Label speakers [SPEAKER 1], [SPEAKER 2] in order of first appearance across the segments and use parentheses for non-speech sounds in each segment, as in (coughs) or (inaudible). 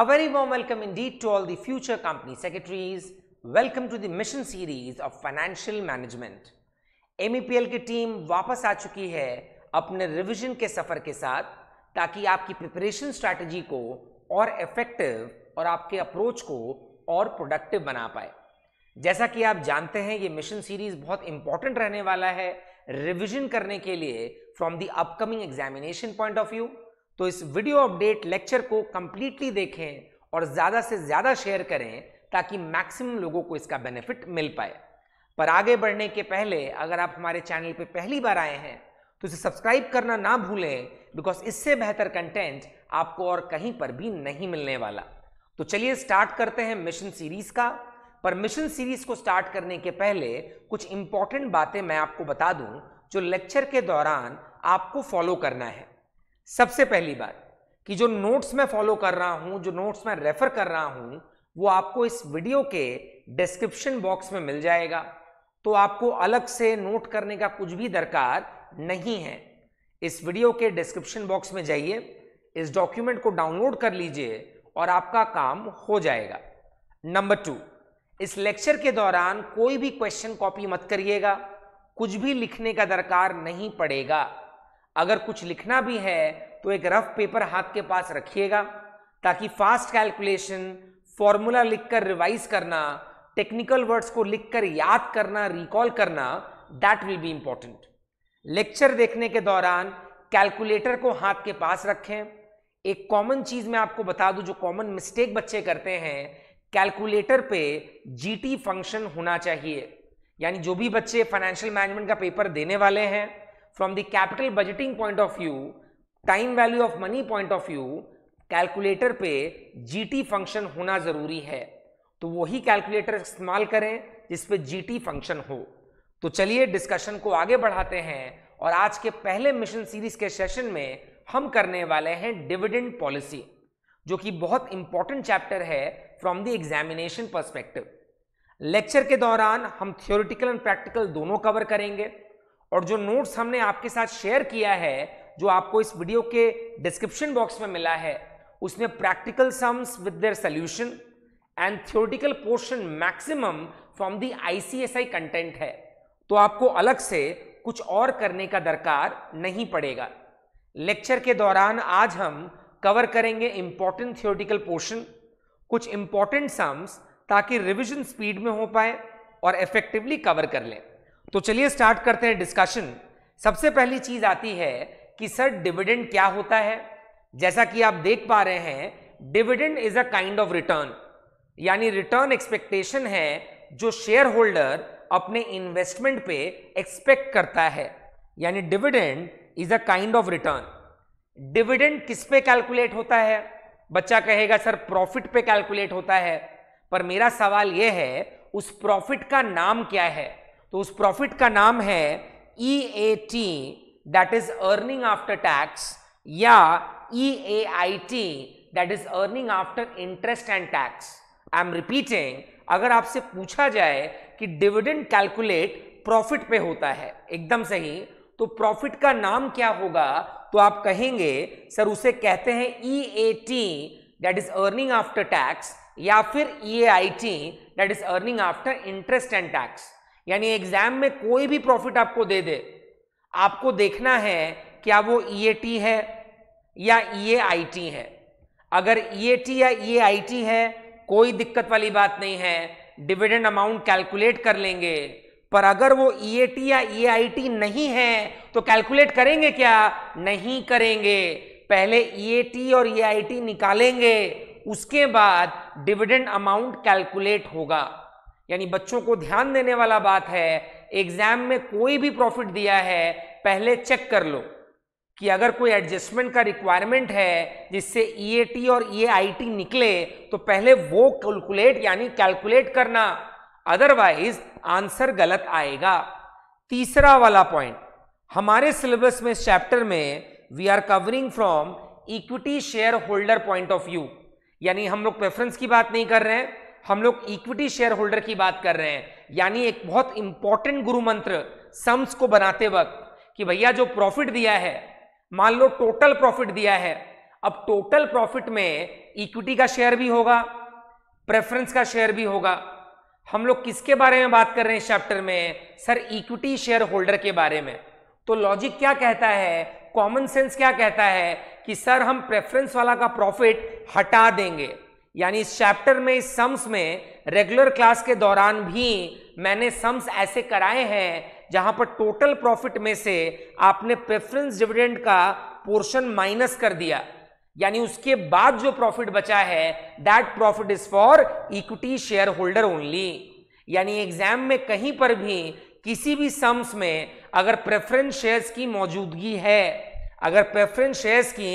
[SPEAKER 1] A very warm welcome indeed to all the future company secretaries. Welcome to the mission series of financial management. MEPL की team वापस आ चुकी है अपने revision के सफर के साथ ताकि आपकी प्रिपरेशन स्ट्रैटेजी को और इफेक्टिव और आपके अप्रोच को और प्रोडक्टिव बना पाए जैसा कि आप जानते हैं ये मिशन सीरीज बहुत इंपॉर्टेंट रहने वाला है रिवीजन करने के लिए from the upcoming examination point of view तो इस वीडियो अपडेट लेक्चर को कम्प्लीटली देखें और ज़्यादा से ज़्यादा शेयर करें ताकि मैक्सिमम लोगों को इसका बेनिफिट मिल पाए पर आगे बढ़ने के पहले अगर आप हमारे चैनल पर पहली बार आए हैं तो इसे सब्सक्राइब करना ना भूलें बिकॉज इससे बेहतर कंटेंट आपको और कहीं पर भी नहीं मिलने वाला तो चलिए स्टार्ट करते हैं मिशन सीरीज का पर मिशन सीरीज को स्टार्ट करने के पहले कुछ इंपॉर्टेंट बातें मैं आपको बता दूं जो लेक्चर के दौरान आपको फॉलो करना है सबसे पहली बात कि जो नोट्स मैं फॉलो कर रहा हूं जो नोट्स मैं रेफर कर रहा हूं वो आपको इस वीडियो के डिस्क्रिप्शन बॉक्स में मिल जाएगा तो आपको अलग से नोट करने का कुछ भी दरकार नहीं है इस वीडियो के डिस्क्रिप्शन बॉक्स में जाइए इस डॉक्यूमेंट को डाउनलोड कर लीजिए और आपका काम हो जाएगा नंबर टू इस लेक्चर के दौरान कोई भी क्वेश्चन कॉपी मत करिएगा कुछ भी लिखने का दरकार नहीं पड़ेगा अगर कुछ लिखना भी है तो एक रफ पेपर हाथ के पास रखिएगा ताकि फास्ट कैलकुलेशन फॉर्मूला लिखकर रिवाइज करना टेक्निकल वर्ड्स को लिखकर याद करना रिकॉल करना that will be important lecture देखने के दौरान कैलकुलेटर को हाथ के पास रखें एक कॉमन चीज मैं आपको बता दूं जो कॉमन मिस्टेक बच्चे करते हैं कैलकुलेटर पे जीटी फंक्शन होना चाहिए यानी जो भी बच्चे फाइनेंशियल मैनेजमेंट का पेपर देने वाले हैं from the capital budgeting point of view time value of money point of view calculator पे जीटी फंक्शन होना ज़रूरी है तो वही कैलकुलेटर इस्तेमाल करें जिस पे जीटी फंक्शन हो तो चलिए डिस्कशन को आगे बढ़ाते हैं और आज के पहले मिशन सीरीज के सेशन में हम करने वाले हैं डिविडेंड पॉलिसी जो कि बहुत इंपॉर्टेंट चैप्टर है from the examination perspective lecture के दौरान हम थियोरिटिकल एंड प्रैक्टिकल दोनों कवर करेंगे और जो नोट्स हमने आपके साथ शेयर किया है जो आपको इस वीडियो के डिस्क्रिप्शन बॉक्स में मिला है उसमें practical sums with their solution and theoretical portion maximum from the ICSI content है तो आपको अलग से कुछ और करने का दरकार नहीं पड़ेगा लेक्चर के दौरान आज हम कवर करेंगे इंपॉर्टेंट थ्योरेटिकल पोर्शन कुछ इंपॉर्टेंट सम्स ताकि रिविजन स्पीड में हो पाए और इफेक्टिवली कवर कर लें तो चलिए स्टार्ट करते हैं डिस्कशन सबसे पहली चीज आती है कि सर डिविडेंड क्या होता है जैसा कि आप देख पा रहे हैं dividend is a kind of return यानी रिटर्न एक्सपेक्टेशन है जो शेयर होल्डर अपने इन्वेस्टमेंट पे एक्सपेक्ट करता है यानी dividend is a kind of return dividend किस पे कैलकुलेट होता है बच्चा कहेगा सर प्रॉफिट पे कैलकुलेट होता है पर मेरा सवाल यह है उस प्रॉफिट का नाम क्या है तो उस प्रॉफिट का नाम है E A T that is earning after tax या E A I T that is earning after interest and tax I am repeating अगर आपसे पूछा जाए कि डिविडेंड कैलकुलेट प्रॉफिट पे होता है एकदम सही तो प्रॉफिट का नाम क्या होगा तो आप कहेंगे सर उसे कहते हैं E A T that is earning after tax या फिर E A I T that is earning after interest and tax यानी एग्जाम में कोई भी प्रॉफिट आपको दे दे आपको देखना है क्या वो ई e है या ई e है अगर ई e या ई है कोई दिक्कत वाली बात नहीं है डिविडेंड अमाउंट कैलकुलेट कर लेंगे पर अगर वो ई या ई नहीं है तो कैलकुलेट करेंगे क्या नहीं करेंगे पहले ई और ई निकालेंगे उसके बाद डिविडेंड अमाउंट कैलकुलेट होगा यानी बच्चों को ध्यान देने वाला बात है एग्जाम में कोई भी प्रॉफिट दिया है पहले चेक कर लो कि अगर कोई एडजस्टमेंट का रिक्वायरमेंट है जिससे ईएटी e और ईआईटी e निकले तो पहले वो कैलकुलेट यानी कैलकुलेट करना अदरवाइज आंसर गलत आएगा तीसरा वाला पॉइंट हमारे सिलेबस में इस चैप्टर में we are covering from equity share holder point of view यानी हम लोग प्रेफरेंस की बात नहीं कर रहे हैं हम लोग इक्विटी शेयर होल्डर की बात कर रहे हैं यानी एक बहुत इंपॉर्टेंट गुरु मंत्र सम्स को बनाते वक्त कि भैया जो प्रॉफिट दिया है मान लो टोटल प्रॉफिट दिया है अब टोटल प्रॉफिट में इक्विटी का शेयर भी होगा प्रेफरेंस का शेयर भी होगा हम लोग किसके बारे में बात कर रहे हैं इस चैप्टर में सर इक्विटी शेयर होल्डर के बारे में तो लॉजिक क्या कहता है कॉमन सेंस क्या कहता है कि सर हम प्रेफरेंस वाला का प्रॉफिट हटा देंगे यानी इस चैप्टर में इस सम्स में रेगुलर क्लास के दौरान भी मैंने सम्स ऐसे कराए हैं जहां पर टोटल प्रॉफिट में से आपने प्रेफरेंस डिविडेंड का पोर्शन माइनस कर दिया यानी उसके बाद जो प्रॉफिट बचा है that profit is for equity share holder only यानी एग्जाम में कहीं पर भी किसी भी सम्स में अगर प्रेफरेंस शेयर्स की मौजूदगी है अगर प्रेफरेंस शेयर्स की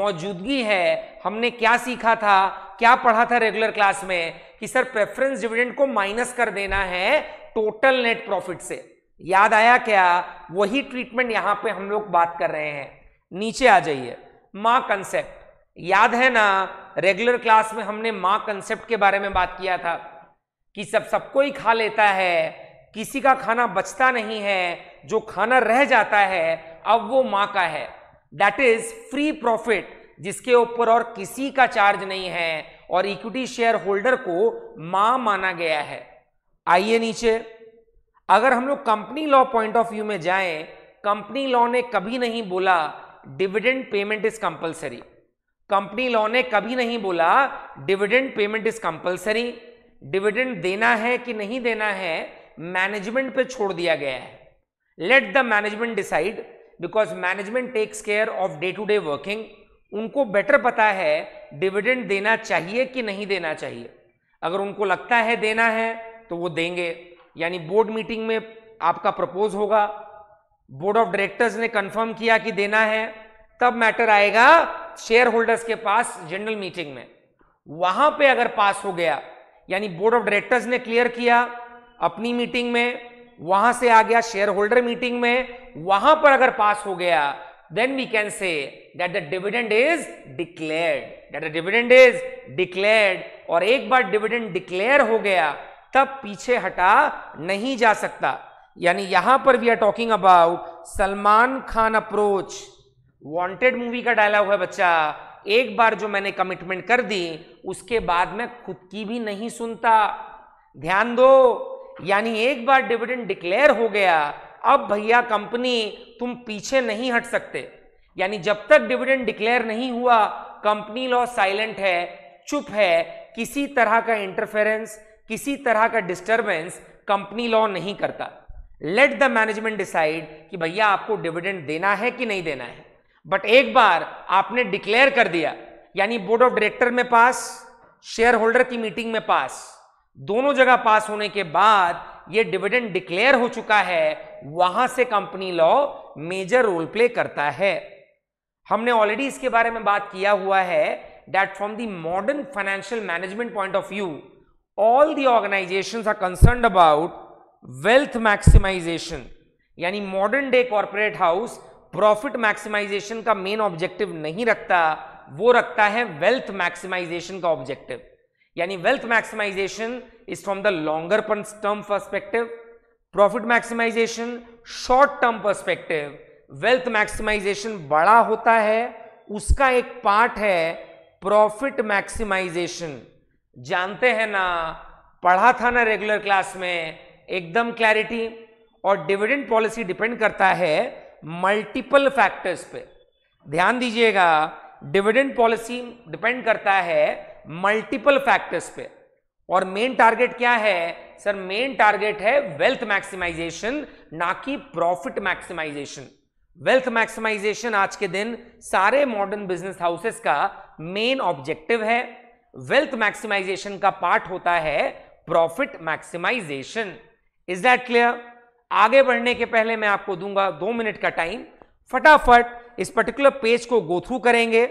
[SPEAKER 1] मौजूदगी है हमने क्या सीखा था क्या पढ़ा था रेगुलर क्लास में कि सर प्रेफरेंस डिविडेंड को माइनस कर देना है टोटल नेट प्रॉफिट से याद आया क्या वही ट्रीटमेंट यहां पे हम लोग बात कर रहे हैं नीचे आ जाइए माँ कंसेप्ट याद है ना रेगुलर क्लास में हमने माँ कंसेप्ट के बारे में बात किया था कि सब सबको ही खा लेता है किसी का खाना बचता नहीं है जो खाना रह जाता है अब वो माँ का है दैट इज फ्री प्रॉफिट जिसके ऊपर और किसी का चार्ज नहीं है और इक्विटी शेयर होल्डर को मां माना गया है आइए नीचे अगर हम लोग company law point of view में जाएं कंपनी लॉ ने कभी नहीं बोला dividend payment is compulsory company law ने कभी नहीं बोला dividend payment is compulsory dividend देना है कि नहीं देना है मैनेजमेंट पे छोड़ दिया गया है let the management decide because management takes care of day to day working उनको बेटर पता है डिविडेंड देना चाहिए कि नहीं देना चाहिए अगर उनको लगता है देना है तो वो देंगे यानी बोर्ड मीटिंग में आपका प्रपोज होगा बोर्ड ऑफ डायरेक्टर्स ने कंफर्म किया कि देना है तब मैटर आएगा शेयर होल्डर्स के पास जनरल मीटिंग में वहां पे अगर पास हो गया यानी बोर्ड ऑफ डायरेक्टर्स ने क्लियर किया अपनी मीटिंग में वहां से आ गया शेयर होल्डर मीटिंग में वहां पर अगर पास हो गया then we can say that the dividend is declared that the dividend is declared और एक बार dividend declare हो गया तब पीछे हटा नहीं जा सकता यानी यहां पर we are talking about Salman Khan approach Wanted movie का डायलॉग है बच्चा एक बार जो मैंने कमिटमेंट कर दी उसके बाद मैं खुद की भी नहीं सुनता ध्यान दो यानी एक बार डिविडेंड डिक्लेयर हो गया अब भैया कंपनी तुम पीछे नहीं हट सकते यानी जब तक डिविडेंड डिक्लेयर नहीं हुआ कंपनी लॉ साइलेंट है चुप है किसी तरह का इंटरफेरेंस किसी तरह का डिस्टरबेंस कंपनी लॉ नहीं करता लेट द मैनेजमेंट डिसाइड कि भैया आपको डिविडेंड देना है कि नहीं देना है बट एक बार आपने डिक्लेयर कर दिया यानी बोर्ड ऑफ डायरेक्टर में पास शेयर होल्डर की मीटिंग में पास दोनों जगह पास होने के बाद ये डिविडेंड डिक्लेयर हो चुका है वहां से company law major role play करता है हमने ऑलरेडी इसके बारे में बात किया हुआ है that from the modern financial management point of view all the organisation are concern about wealth maximisation यानी modern day corporate house profit maximisation का मेन ऑब्जेक्टिव नहीं रखता वो रखता है वेल्थ मैक्सिमाइजेशन का ऑब्जेक्टिव यानी wealth maximisation is from the longer term perspective profit maximisation short term perspective wealth maximisation बड़ा होता है उसका एक पार्ट है प्रॉफिट मैक्सिमाइजेशन जानते हैं ना पढ़ा था ना रेगुलर क्लास में एकदम क्लैरिटी और डिविडेंड पॉलिसी डिपेंड करता है मल्टीपल फैक्टर्स पे ध्यान दीजिएगा डिविडेंड पॉलिसी डिपेंड करता है मल्टीपल फैक्टर्स पे और मेन टारगेट क्या है सर मेन टारगेट है वेल्थ मैक्सिमाइजेशन ना कि प्रॉफिट मैक्सिमाइजेशन वेल्थ मैक्सिमाइजेशन आज के दिन सारे मॉडर्न बिजनेस हाउसेस का मेन ऑब्जेक्टिव है वेल्थ मैक्सिमाइजेशन का पार्ट होता है profit maximisation is that clear आगे बढ़ने के पहले मैं आपको दूंगा दो मिनट का टाइम फटाफट इस पर्टिकुलर पेज को गो थ्रू करेंगे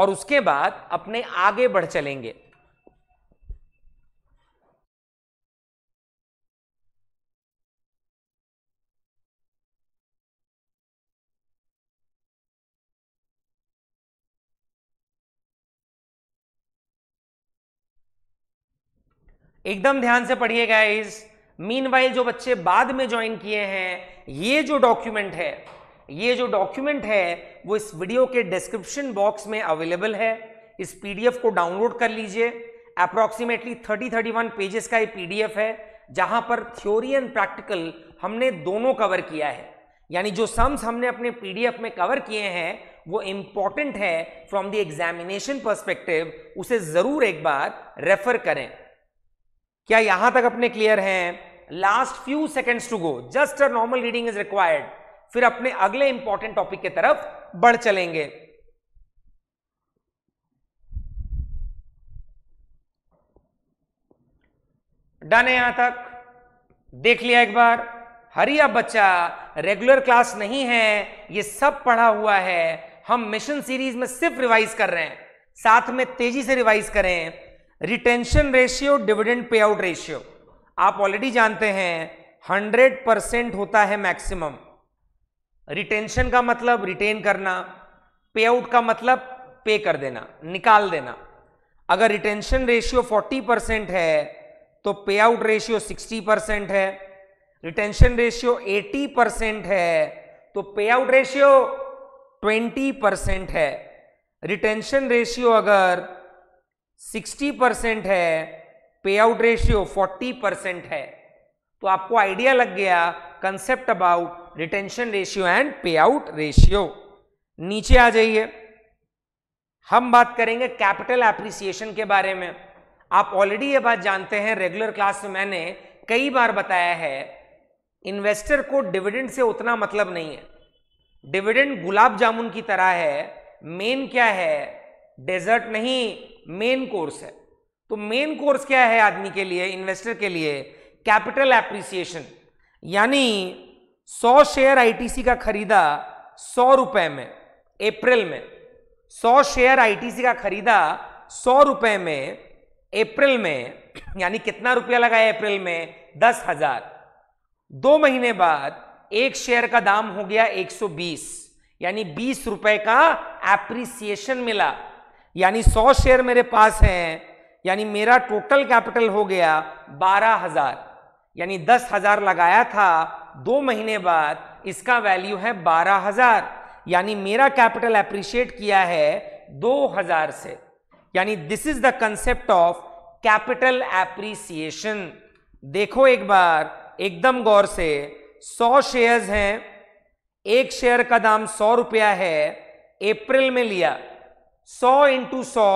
[SPEAKER 1] और उसके बाद अपने आगे बढ़ चलेंगे एकदम ध्यान से पढ़िएगा इस मीन जो बच्चे बाद में ज्वाइन किए हैं ये जो डॉक्यूमेंट है ये जो डॉक्यूमेंट है वो इस वीडियो के डिस्क्रिप्शन बॉक्स में अवेलेबल है इस पीडीएफ को डाउनलोड कर लीजिए अप्रॉक्सीमेटली 30-31 पेजेस का ये पीडीएफ है जहां पर थ्योरी एंड प्रैक्टिकल हमने दोनों कवर किया है यानी जो सम्स हमने अपने पीडीएफ में कवर किए हैं वो इंपॉर्टेंट है फ्रॉम द एग्जामिनेशन पर्सपेक्टिव उसे जरूर एक बार रेफर करें क्या यहां तक अपने क्लियर हैं last few seconds to go just a normal reading is required फिर अपने अगले इंपॉर्टेंट टॉपिक की तरफ बढ़ चलेंगे डन है यहां तक देख लिया एक बार हरिया बच्चा रेगुलर क्लास नहीं है ये सब पढ़ा हुआ है हम मिशन सीरीज में सिर्फ रिवाइज कर रहे हैं साथ में तेजी से रिवाइज करें रिटेंशन रेशियो डिविडेंड पे आउट रेशियो आप ऑलरेडी जानते हैं 100 परसेंट होता है मैक्सिमम रिटेंशन का मतलब रिटेन करना पे आउट का मतलब पे कर देना निकाल देना अगर रिटेंशन रेशियो 40 परसेंट है तो पे आउट रेशियो 60 परसेंट है रिटेंशन रेशियो 80 परसेंट है तो पे आउट रेशियो 20 परसेंट है रिटेंशन रेशियो अगर 60 परसेंट है पे आउट रेशियो 40 परसेंट है तो आपको आइडिया लग गया concept about retention ratio and पे आउट रेशियो नीचे आ जाइए हम बात करेंगे कैपिटल एप्रिसिएशन के बारे में आप ऑलरेडी ये बात जानते हैं रेगुलर क्लास में मैंने कई बार बताया है इन्वेस्टर को डिविडेंड से उतना मतलब नहीं है डिविडेंड गुलाब जामुन की तरह है मेन क्या है डेजर्ट नहीं मेन कोर्स है तो मेन कोर्स क्या है आदमी के लिए इन्वेस्टर के लिए कैपिटल एप्रिसिएशन यानी सौ शेयर आईटीसी का खरीदा सौ रुपए में अप्रैल में सौ शेयर आईटीसी का खरीदा सौ रुपए में अप्रैल में यानी कितना रुपया लगाया अप्रैल में दस हजार दो महीने बाद एक शेयर का दाम हो गया 120 यानी बीस रुपए का एप्रिसिएशन मिला यानी सौ शेयर मेरे पास हैं यानी मेरा टोटल कैपिटल हो गया बारह हजार यानी दस हजार लगाया था दो महीने बाद इसका वैल्यू है बारह हजार यानी मेरा कैपिटल अप्रिशिएट किया है दो हजार से यानी this is the concept of capital appreciation देखो एक बार एकदम गौर से सौ शेयर्स हैं एक शेयर का दाम सौ रुपया है अप्रैल में लिया सौ इंटू सौ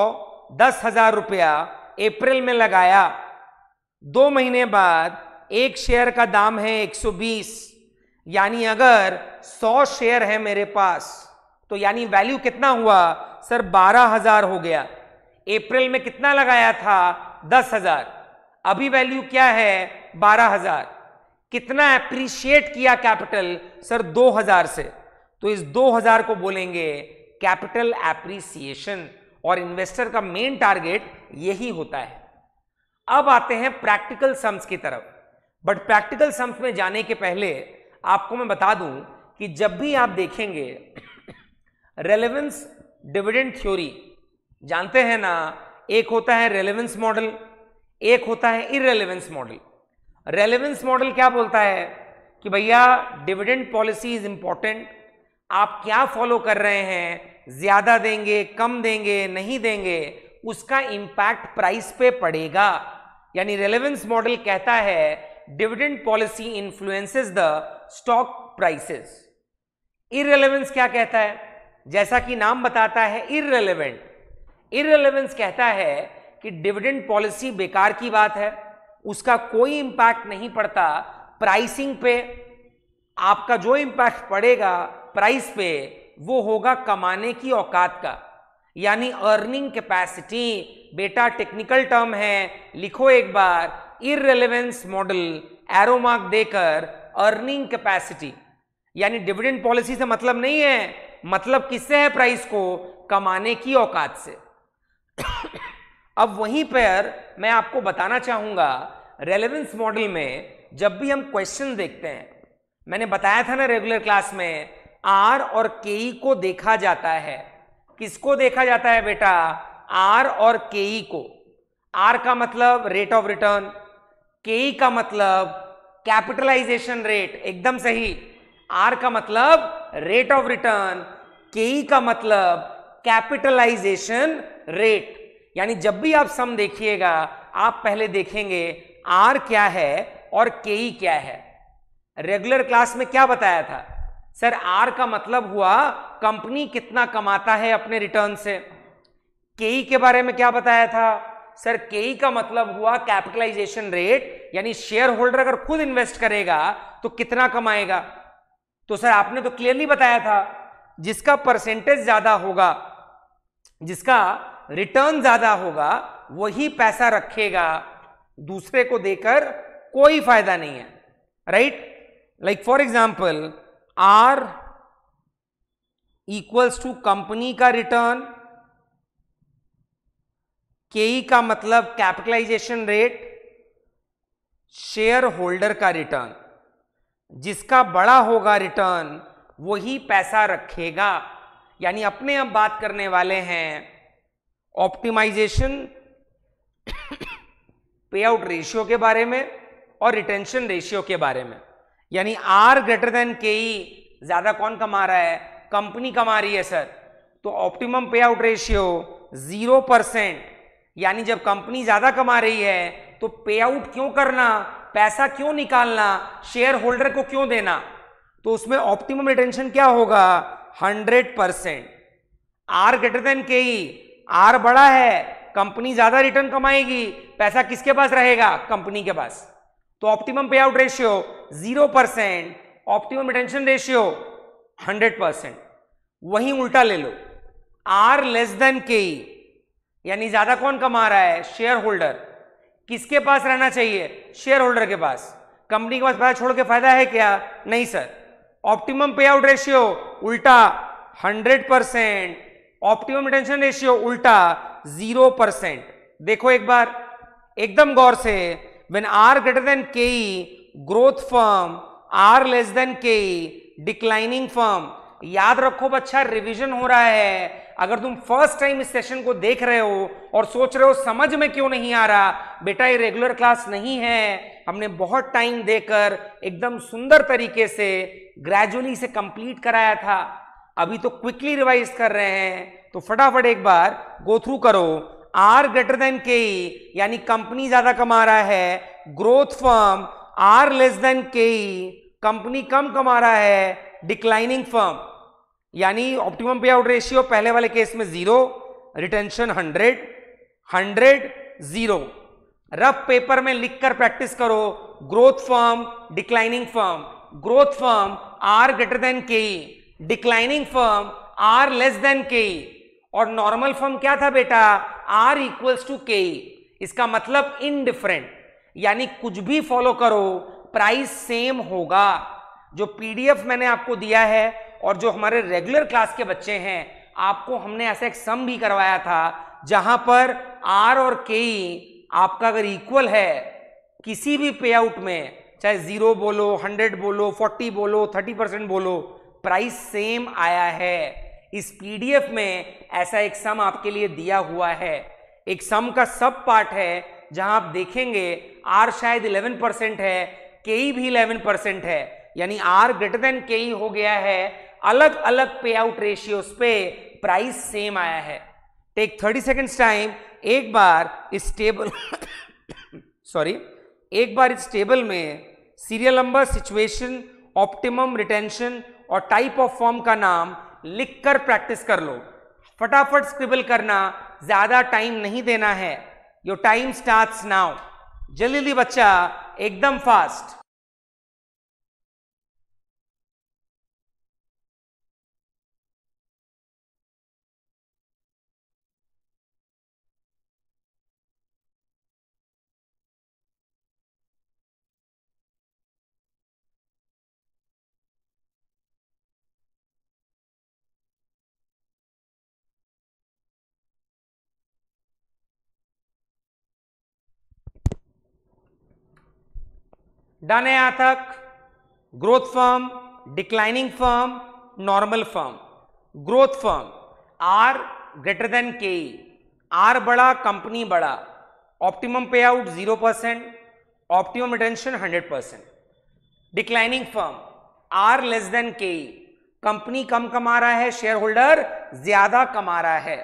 [SPEAKER 1] दस हजार रुपया अप्रैल में लगाया दो महीने बाद एक शेयर का दाम है 120 यानी अगर 100 शेयर है मेरे पास तो यानी वैल्यू कितना हुआ सर बारह हजार हो गया अप्रैल में कितना लगाया था दस हजार अभी वैल्यू क्या है बारह हजार कितना अप्रिशिएट किया कैपिटल सर दो हजार से तो इस दो हजार को बोलेंगे कैपिटल एप्रिसिएशन और इन्वेस्टर का मेन टारगेट यही होता है अब आते हैं प्रैक्टिकल सम्स की तरफ बट प्रैक्टिकल सम्स में जाने के पहले आपको मैं बता दूं कि जब भी आप देखेंगे रेलेवेंस डिविडेंड थ्योरी जानते हैं ना एक होता है रेलेवेंस मॉडल एक होता है इरेलेवेंस मॉडल रेलेवेंस मॉडल क्या बोलता है कि भैया डिविडेंड पॉलिसी इज इंपॉर्टेंट आप क्या फॉलो कर रहे हैं ज्यादा देंगे कम देंगे नहीं देंगे उसका इंपैक्ट प्राइस पे पड़ेगा यानी रेलेवेंस मॉडल कहता है dividend policy influences the stock prices irrelevance क्या कहता है जैसा कि नाम बताता है इरेलीवेंट इरेलीवेंस कहता है कि डिविडेंड पॉलिसी बेकार की बात है उसका कोई इंपैक्ट नहीं पड़ता प्राइसिंग पे आपका जो इंपैक्ट पड़ेगा प्राइस पे वो होगा कमाने की औकात का यानी अर्निंग कैपेसिटी बेटा टेक्निकल टर्म है लिखो एक बार इरेलीवेंस मॉडल एरो मार्क देकर अर्निंग कैपेसिटी यानी डिविडेंड पॉलिसी से मतलब नहीं है मतलब किससे है प्राइस को कमाने की औकात से अब वहीं पर मैं आपको बताना चाहूंगा रेलेवेंस मॉडल में जब भी हम क्वेश्चन देखते हैं मैंने बताया था ना रेगुलर क्लास में आर और के को देखा जाता है किसको देखा जाता है बेटा आर और के को आर का मतलब rate of return K E का मतलब कैपिटलाइजेशन रेट एकदम सही आर का मतलब rate of return K E का मतलब कैपिटलाइजेशन रेट यानी जब भी आप सम देखिएगा आप पहले देखेंगे आर क्या है और के ई क्या है रेगुलर क्लास में क्या बताया था सर आर का मतलब हुआ कंपनी कितना कमाता है अपने रिटर्न से के ई के बारे में क्या बताया था सर के का मतलब हुआ कैपिटलाइजेशन रेट यानी शेयर होल्डर अगर खुद इन्वेस्ट करेगा तो कितना कमाएगा तो सर आपने तो क्लियरली बताया था जिसका परसेंटेज ज्यादा होगा जिसका रिटर्न ज्यादा होगा वही पैसा रखेगा दूसरे को देकर कोई फायदा नहीं है right like for example R equals to company का रिटर्न के ई का मतलब कैपिटलाइजेशन रेट शेयर होल्डर का रिटर्न जिसका बड़ा होगा रिटर्न वही पैसा रखेगा यानी अपने आप बात करने वाले हैं ऑप्टिमाइजेशन पे आउट रेशियो के बारे में और रिटेंशन रेशियो के बारे में यानी आर ग्रेटर देन के ई ज्यादा कौन कमा रहा है कंपनी कमा रही है सर तो ऑप्टिमम पे आउट रेशियो जीरो परसेंट यानी जब कंपनी ज़्यादा कमा रही है तो पे आउट क्यों करना पैसा क्यों निकालना शेयर होल्डर को क्यों देना तो उसमें ऑप्टिमम रिटेंशन क्या होगा 100 percent R greater than K E R बड़ा है कंपनी ज़्यादा रिटर्न कमाएगी पैसा किसके पास रहेगा कंपनी के पास तो ऑप्टिमम पे out ratio zero percent optimum retention ratio hundred percent वहीं उल्टा ले लो आर लेस देन के ई यानी ज्यादा कौन कमा रहा है शेयर होल्डर किसके पास रहना चाहिए शेयर होल्डर के पास कंपनी के पास पैसा छोड़ के फायदा है क्या नहीं सर ऑप्टिमम पे आउट रेशियो उल्टा 100 परसेंट ऑप्टिमम रिटेंशन रेशियो उल्टा 0 परसेंट देखो एक बार एकदम गौर से when R greater than K growth firm R less than K declining firm याद रखो बच्चा रिवीजन हो रहा है अगर तुम फर्स्ट टाइम इस सेशन को देख रहे हो और सोच रहे हो समझ में क्यों नहीं आ रहा बेटा ये रेगुलर क्लास नहीं है हमने बहुत टाइम देकर एकदम सुंदर तरीके से ग्रेजुअली इसे कंप्लीट कराया था अभी तो क्विकली रिवाइज कर रहे हैं तो फटाफट एक बार गो थ्रू करो आर ग्रेटर देन के यानी कंपनी ज्यादा कमा रहा है growth firm R less than K company कम कमा रहा है डिक्लाइनिंग फर्म यानी ऑप्टिमम पे आउट रेशियो पहले वाले केस में zero retention hundred hundred zero rough paper में लिखकर प्रैक्टिस करो growth form declining form growth form R greater than K declining form R less than K और नॉर्मल फॉर्म क्या था बेटा आर इक्वल्स टू के इसका मतलब इनडिफरेंट यानी कुछ भी फॉलो करो प्राइस सेम होगा जो पीडीएफ मैंने आपको दिया है और जो हमारे रेगुलर क्लास के बच्चे हैं आपको हमने ऐसा एक सम भी करवाया था जहां पर आर और के आपका अगर इक्वल है किसी भी पे आउट में चाहे जीरो बोलो हंड्रेड बोलो फोर्टी बोलो थर्टी परसेंट बोलो प्राइस सेम आया है इस पीडीएफ में ऐसा एक सम आपके लिए दिया हुआ है एक सम का सब पार्ट है जहां आप देखेंगे आर शायद इलेवन परसेंट है के भी इलेवन परसेंट है यानी आर ग्रेटर देन के हो गया है अलग अलग पे आउट रेशियोज पे प्राइस सेम आया है टेक थर्टी सेकेंड्स टाइम एक बार इस टेबल सॉरी एक बार इस टेबल में serial number situation optimum retention और टाइप ऑफ फॉर्म का नाम लिखकर प्रैक्टिस कर लो फटाफट स्क्रिबल करना ज्यादा टाइम नहीं देना है योर टाइम स्टार्ट नाउ जल्दी जल्दी बच्चा एकदम फास्ट डाने आथक growth firm declining firm normal firm growth firm R greater than K R बड़ा कंपनी बड़ा ऑप्टिमम पे out zero percent optimum retention hundred percent declining firm R less than K company कम कमा रहा है शेयर होल्डर ज्यादा कमा रहा है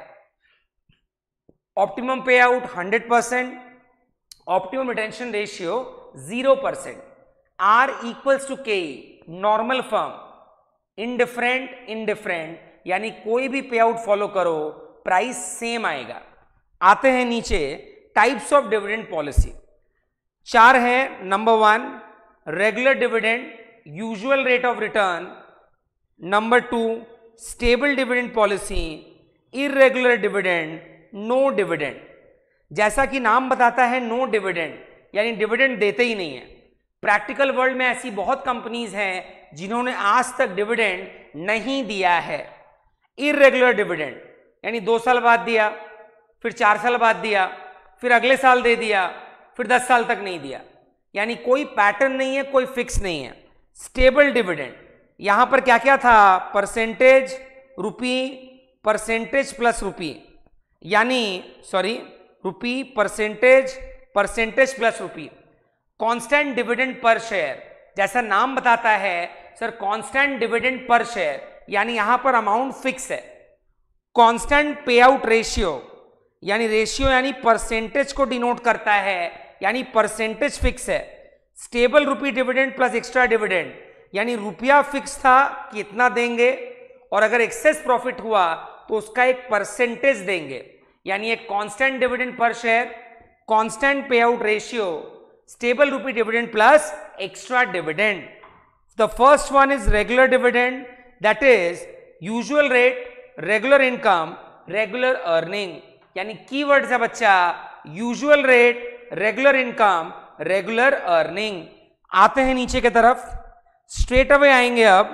[SPEAKER 1] ऑप्टिमम पे out hundred percent optimum retention ratio zero percent R equals to K normal firm indifferent indifferent यानी कोई भी पे आउट फॉलो करो प्राइस सेम आएगा आते हैं नीचे टाइप्स ऑफ डिविडेंड पॉलिसी चार है number one regular dividend usual rate of return number two stable dividend policy irregular dividend no dividend जैसा कि नाम बताता है नो डिविडेंड यानी डिविडेंड देते ही नहीं है प्रैक्टिकल वर्ल्ड में ऐसी बहुत कंपनीज हैं जिन्होंने आज तक डिविडेंड नहीं दिया है इरेगुलर डिविडेंड यानी दो साल बाद दिया फिर चार साल बाद दिया फिर अगले साल दे दिया फिर दस साल तक नहीं दिया यानी कोई पैटर्न नहीं है कोई फिक्स नहीं है स्टेबल डिविडेंड यहां पर क्या क्या था percentage rupee percentage plus rupee यानी sorry rupee percentage percentage plus rupee constant dividend per share जैसा नाम बताता है sir constant dividend per share यानी यहां पर अमाउंट फिक्स है कांस्टेंट पे आउट रेशियो यानी रेशियो यानी परसेंटेज को डिनोट करता है यानी परसेंटेज फिक्स है stable rupee dividend plus extra dividend यानी रुपया फिक्स था कितना देंगे और अगर एक्सेस प्रॉफिट हुआ तो उसका एक परसेंटेज देंगे यानी एक constant dividend per share constant pay out ratio stable rupee dividend plus extra dividend the first one is regular dividend that is usual rate regular income regular earning यानी key word है बच्चा usual rate regular income regular earning आते हैं नीचे की तरफ straight away आएंगे अब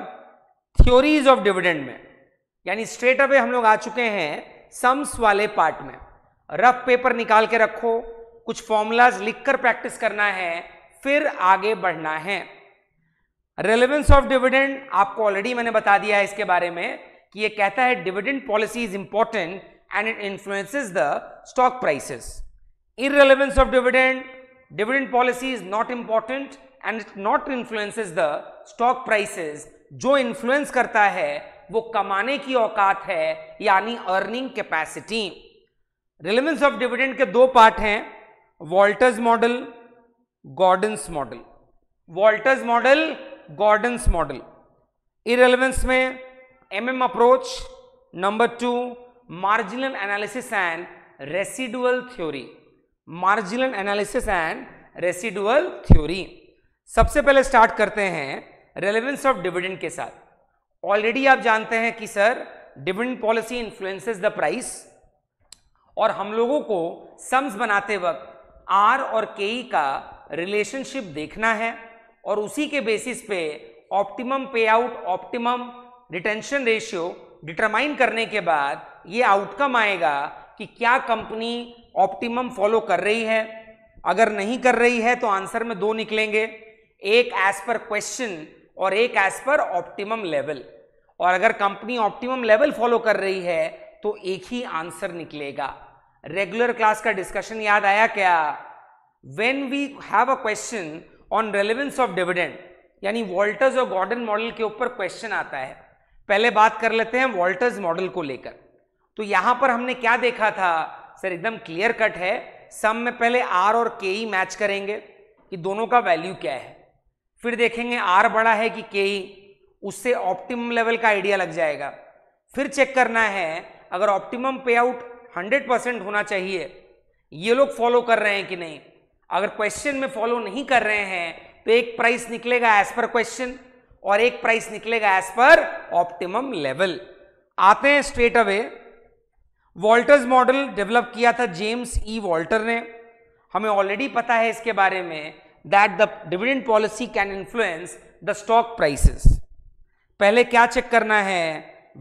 [SPEAKER 1] थ्योरीज ऑफ डिविडेंड में यानी स्ट्रेट अवे हम लोग आ चुके हैं सम्स वाले पार्ट में रफ पेपर निकाल के रखो कुछ फॉर्मूलाज लिखकर प्रैक्टिस करना है फिर आगे बढ़ना है रेलिवेंस ऑफ डिविडेंड आपको ऑलरेडी मैंने बता दिया है इसके बारे में कि ये कहता है dividend policy is important and it influences the stock prices in relevance of dividend dividend policy is not important and it not influences the stock prices जो इंफ्लुएंस करता है वो कमाने की औकात है यानी earning capacity relevance of dividend के दो पार्ट हैं Walter's model Gordon's model Walter's model Gordon's model irrelevance में M M approach number two marginal analysis and residual theory marginal analysis and residual theory सबसे पहले स्टार्ट करते हैं relevance of dividend के साथ ऑलरेडी आप जानते हैं कि sir dividend policy influences the price और हम लोगों को सम्स बनाते वक्त आर और के ई का रिलेशनशिप देखना है और उसी के बेसिस पे ऑप्टिमम पे out optimum retention ratio determine करने के बाद ये आउटकम आएगा कि क्या कंपनी ऑप्टिमम फॉलो कर रही है अगर नहीं कर रही है तो आंसर में दो निकलेंगे एक एज पर क्वेश्चन और एक एज पर ऑप्टिमम लेवल और अगर कंपनी ऑप्टिमम लेवल फॉलो कर रही है तो एक ही आंसर निकलेगा रेगुलर क्लास का डिस्कशन याद आया क्या when we have a question on relevance of dividend यानी वॉल्टर्स और गॉर्डन मॉडल के ऊपर क्वेश्चन आता है पहले बात कर लेते हैं वॉल्टर्स मॉडल को लेकर तो यहां पर हमने क्या देखा था सर एकदम क्लियर कट है सम में पहले आर और के ई मैच करेंगे कि दोनों का वैल्यू क्या है फिर देखेंगे आर बड़ा है कि के ई उससे ऑप्टिमम लेवल का आइडिया लग जाएगा फिर चेक करना है अगर ऑप्टिमम पे आउट हंड्रेड परसेंट होना चाहिए ये लोग फॉलो कर रहे हैं कि नहीं अगर क्वेश्चन में फॉलो नहीं कर रहे हैं तो एक प्राइस निकलेगा एज पर क्वेश्चन और एक प्राइस निकलेगा एज पर ऑप्टिमम लेवल आते हैं straight away Walter's model develop किया था जेम्स ई वॉल्टर ने हमें ऑलरेडी पता है इसके बारे में that the dividend policy can influence the stock prices पहले क्या चेक करना है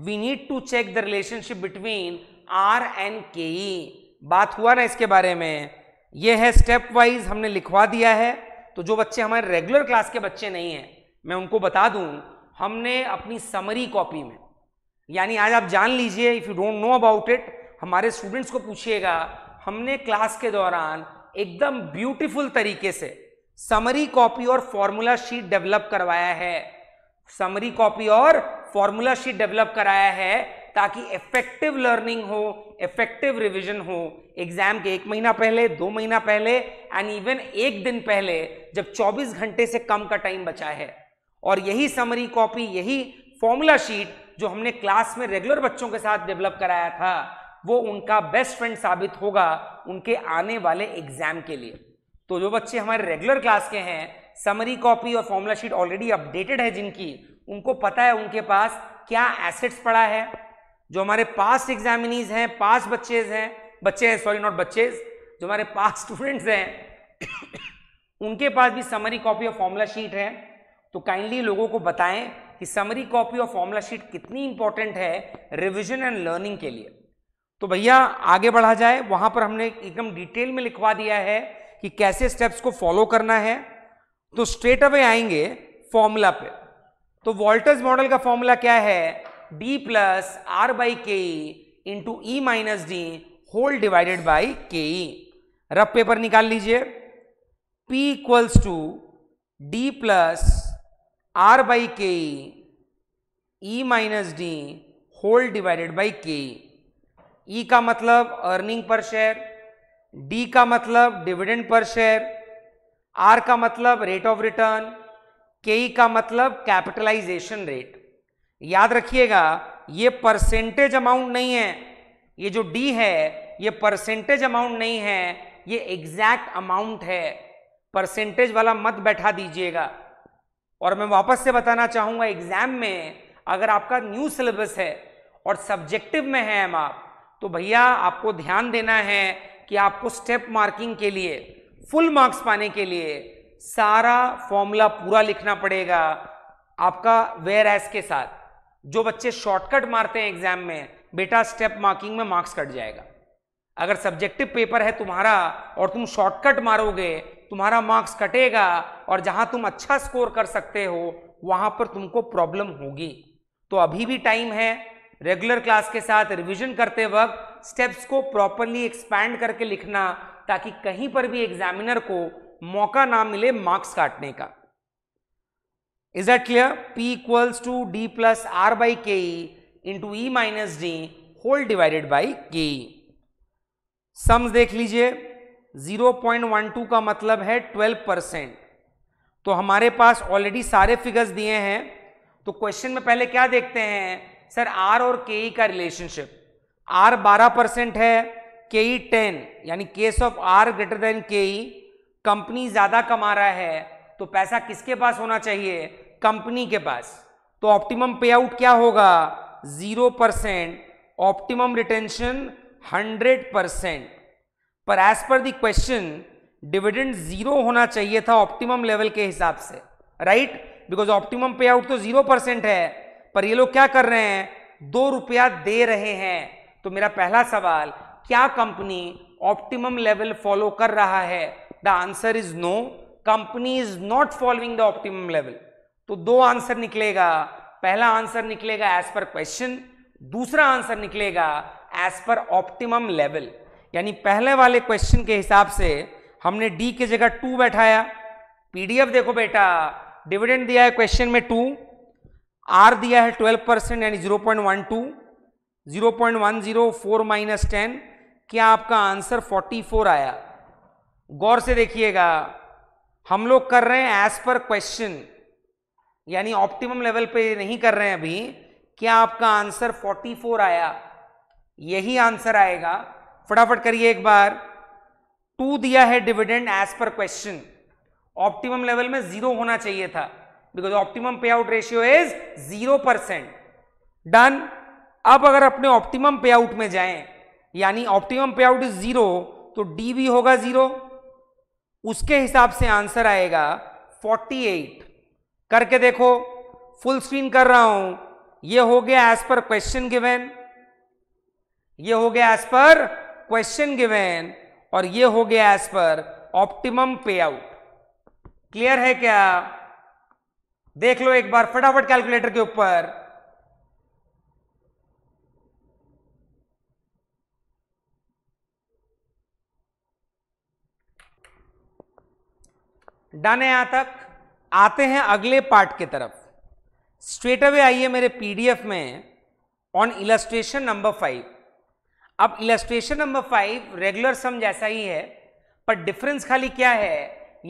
[SPEAKER 1] we need to check the relationship between R and K E बात हुआ ना इसके बारे में ये है स्टेप वाइज हमने लिखवा दिया है तो जो बच्चे हमारे रेगुलर क्लास के बच्चे नहीं हैं मैं उनको बता दूं हमने अपनी समरी कॉपी में यानी आज आप जान लीजिए if you don't know about it हमारे स्टूडेंट्स को पूछिएगा हमने क्लास के दौरान एकदम ब्यूटीफुल तरीके से समरी कॉपी और फॉर्मूला शीट डेवलप करवाया है समरी कॉपी और फॉर्मूला शीट डेवलप कराया है ताकि इफेक्टिव लर्निंग हो इफेक्टिव रिविजन हो एग्जाम के एक महीना पहले दो महीना पहले एंड इवन एक दिन पहले जब 24 घंटे से कम का टाइम बचा है और यही समरी कॉपी यही फॉर्मूला शीट जो हमने क्लास में रेगुलर बच्चों के साथ डेवलप कराया था वो उनका बेस्ट फ्रेंड साबित होगा उनके आने वाले एग्जाम के लिए तो जो बच्चे हमारे रेगुलर क्लास के हैं समरी कॉपी और फॉर्मूला शीट ऑलरेडी अपडेटेड है जिनकी उनको पता है उनके पास क्या एसेट्स पड़ा है जो हमारे पास एग्जामिनीज हैं पास बच्चेज हैं बच्चे हैं सॉरी नॉट बच्चे जो हमारे पास स्टूडेंट्स हैं उनके पास भी समरी कॉपी और फॉर्मूला शीट है तो काइंडली लोगों को बताएं कि समरी कॉपी और फॉर्मूला शीट कितनी इंपॉर्टेंट है रिविजन एंड लर्निंग के लिए तो भैया आगे बढ़ा जाए वहां पर हमने एकदम डिटेल में लिखवा दिया है कि कैसे स्टेप्स को फॉलो करना है तो स्ट्रेट अवे आएंगे फॉर्मूला पे तो वॉल्टर्स मॉडल का फॉर्मूला क्या है D plus R by K E into E minus D whole divided by K E rough paper निकाल लीजिए P equals to D plus R by K E minus D whole divided by K E का मतलब earning per share D का मतलब dividend per share are का मतलब rate of return K E का मतलब कैपिटलाइजेशन रेट याद रखिएगा ये परसेंटेज अमाउंट नहीं है ये जो डी है ये परसेंटेज अमाउंट नहीं है ये एग्जैक्ट अमाउंट है परसेंटेज वाला मत बैठा दीजिएगा और मैं वापस से बताना चाहूँगा एग्जाम में अगर आपका न्यू सिलेबस है और सब्जेक्टिव में है हम आप तो भैया आपको ध्यान देना है कि आपको स्टेप मार्किंग के लिए फुल मार्क्स पाने के लिए सारा फॉर्मूला पूरा लिखना पड़ेगा आपका वेयर एस के साथ जो बच्चे शॉर्टकट मारते हैं एग्जाम में बेटा स्टेप मार्किंग में मार्क्स कट जाएगा अगर सब्जेक्टिव पेपर है तुम्हारा और तुम शॉर्टकट मारोगे तुम्हारा मार्क्स कटेगा और जहां तुम अच्छा स्कोर कर सकते हो वहां पर तुमको प्रॉब्लम होगी तो अभी भी टाइम है रेगुलर क्लास के साथ रिविजन करते वक्त स्टेप्स को प्रॉपरली एक्सपैंड करके लिखना ताकि कहीं पर भी एग्जामिनर को मौका ना मिले मार्क्स काटने का Is that clear? P equals to D plus R by KE into E minus D whole divided by KE. Sums देख लीजिए 0.12 का मतलब है 12 परसेंट तो हमारे पास ऑलरेडी सारे फिगर्स दिए हैं तो क्वेश्चन में पहले क्या देखते हैं सर आर और के e का रिलेशनशिप आर 12 परसेंट है के ई टेन यानी case of R greater than K company ज़्यादा कमा रहा है तो पैसा किसके पास होना चाहिए कंपनी के पास तो ऑप्टिमम पे आउट क्या होगा zero percent optimum retention hundred percent पर as per the question dividend zero होना चाहिए था ऑप्टिमम लेवल के हिसाब से राइट बिकॉज ऑप्टिमम पे आउट तो जीरो परसेंट है पर ये लोग क्या कर रहे हैं दो रुपया दे रहे हैं तो मेरा पहला सवाल क्या कंपनी ऑप्टिमम लेवल फॉलो कर रहा है the answer is no company is not following the optimum level तो दो आंसर निकलेगा पहला आंसर निकलेगा एज पर क्वेश्चन दूसरा आंसर निकलेगा एज पर ऑप्टिमम लेवल यानी पहले वाले क्वेश्चन के हिसाब से हमने डी के जगह टू बैठाया पीडीएफ देखो बेटा डिविडेंड दिया है क्वेश्चन में टू आर दिया है ट्वेल्व परसेंट यानी zero point one two zero point one zero four minus ten क्या आपका आंसर फोर्टी फोर आया गौर से देखिएगा हम लोग कर रहे हैं एज पर क्वेश्चन यानी ऑप्टिमम लेवल पे नहीं कर रहे हैं अभी क्या आपका आंसर 44 आया यही आंसर आएगा फटाफट करिए एक बार टू दिया है dividend as per question optimum level में जीरो होना चाहिए था बिकॉज ऑप्टिमम पे out ratio is zero percent done अब अगर अपने ऑप्टिमम पे आउट में जाएं यानी ऑप्टिमम पे आउट इज जीरो तो डी भी होगा जीरो उसके हिसाब से आंसर आएगा फोर्टी एट करके देखो फुल स्क्रीन कर रहा हूं ये हो गया एज पर क्वेश्चन गिवेन ये हो गया एज पर क्वेश्चन गिवेन और ये हो गया एज पर ऑप्टिमम पे आउट क्लियर है क्या देख लो एक बार फटाफट कैलकुलेटर के ऊपर डन है यहां तक आते हैं अगले पार्ट की तरफ स्ट्रेट अवे आइए मेरे पीडीएफ में ऑन इलस्ट्रेशन नंबर फाइव अब illustration number five regular sum जैसा ही है पर डिफरेंस खाली क्या है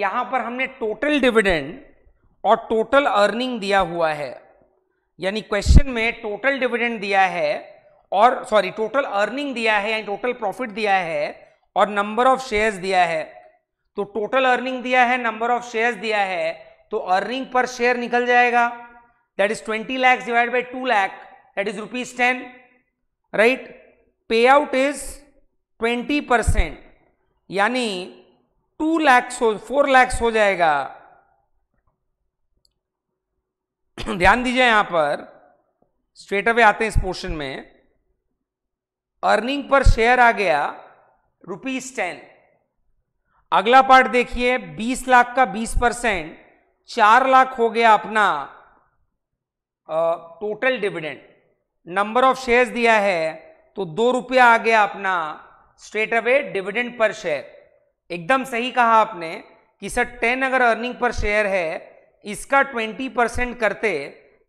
[SPEAKER 1] यहां पर हमने टोटल डिविडेंड और टोटल अर्निंग दिया हुआ है यानी क्वेश्चन में टोटल डिविडेंड दिया है और सॉरी टोटल अर्निंग दिया है यानी टोटल प्रॉफिट दिया है और नंबर ऑफ शेयर्स दिया है तो टोटल अर्निंग दिया है नंबर ऑफ शेयर्स दिया है तो अर्निंग पर शेयर निकल जाएगा that is twenty lakhs divide by two lakh that is rupees ten right pay out is twenty percent यानी टू लैक्स हो फोर लैक्स हो जाएगा (coughs) ध्यान दीजिए यहां पर स्ट्रेट अवे आते हैं इस पोर्शन में अर्निंग पर शेयर आ गया रुपीज टेन अगला पार्ट देखिए बीस लाख का बीस परसेंट चार लाख हो गया अपना total dividend number of shares दिया है तो दो रुपया आ गया अपना straight away dividend per share एकदम सही कहा आपने कि सर टेन अगर अर्निंग पर शेयर है इसका ट्वेंटी परसेंट करते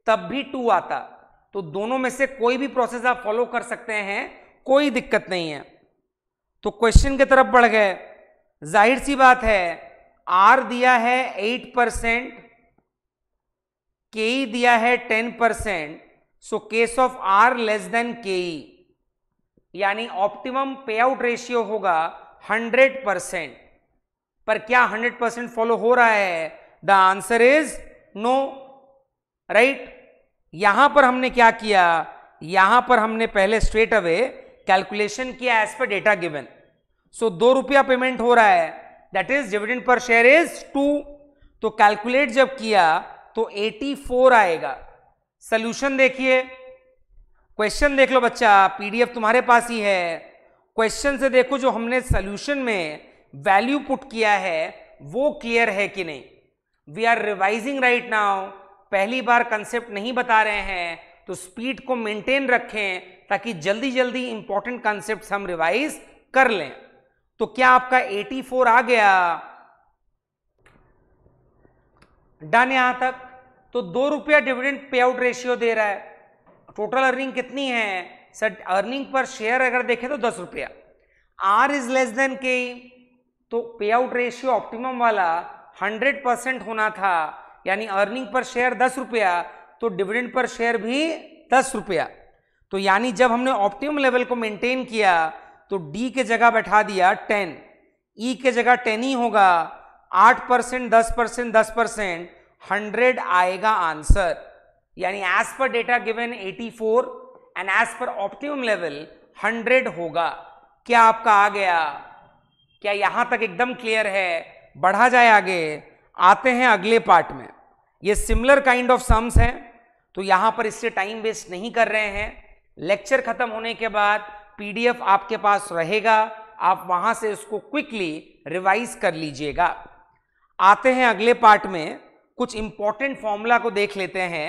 [SPEAKER 1] तब भी टू आता तो दोनों में से कोई भी प्रोसेस आप फॉलो कर सकते हैं कोई दिक्कत नहीं है तो क्वेश्चन की तरफ बढ़ गए जाहिर सी बात है आर दिया है एट परसेंट के ई दिया है ten percent so case of R less than K यानी ऑप्टिमम पे आउट रेशियो होगा हंड्रेड परसेंट पर क्या हंड्रेड परसेंट फॉलो हो रहा है the answer is no right यहां पर हमने क्या किया यहां पर हमने पहले स्ट्रेट अवे कैलकुलेशन किया as per data given so दो रुपया पेमेंट हो रहा है that is dividend per share is two तो कैलकुलेट जब किया तो 84 आएगा सोल्यूशन देखिए क्वेश्चन देख लो बच्चा पीडीएफ तुम्हारे पास ही है क्वेश्चन से देखो जो हमने सोल्यूशन में वैल्यू पुट किया है वो क्लियर है कि नहीं we are revising right now पहली बार कंसेप्ट नहीं बता रहे हैं तो स्पीड को मेंटेन रखें ताकि जल्दी जल्दी इंपॉर्टेंट कंसेप्ट हम रिवाइज कर लें तो क्या आपका 84 आ गया डन यहां तक तो दो रुपया डिविडेंड पे आउट रेशियो दे रहा है टोटल अर्निंग कितनी है सर अर्निंग पर शेयर अगर देखें तो दस रुपया are is less than K तो पे आउट रेशियो ऑप्टिमम वाला हंड्रेड परसेंट होना था यानी अर्निंग पर शेयर दस रुपया तो डिविडेंड पर शेयर भी दस रुपया तो यानी जब हमने ऑप्टिमम लेवल को मेंटेन किया तो डी के जगह बैठा दिया टेन ई e के जगह टेन ही होगा आठ परसेंट दस परसेंट दस परसेंट हंड्रेड आएगा आंसर यानी as per data given 84 and as per optimum level 100 होगा क्या आपका आ गया क्या यहां तक एकदम क्लियर है बढ़ा जाए आगे आते हैं अगले पार्ट में ये सिमिलर काइंड ऑफ सम्स हैं तो यहां पर इससे टाइम वेस्ट नहीं कर रहे हैं लेक्चर खत्म होने के बाद पीडीएफ आपके पास रहेगा आप वहां से इसको क्विकली रिवाइज कर लीजिएगा आते हैं अगले पार्ट में कुछ इंपॉर्टेंट फॉर्मूला को देख लेते हैं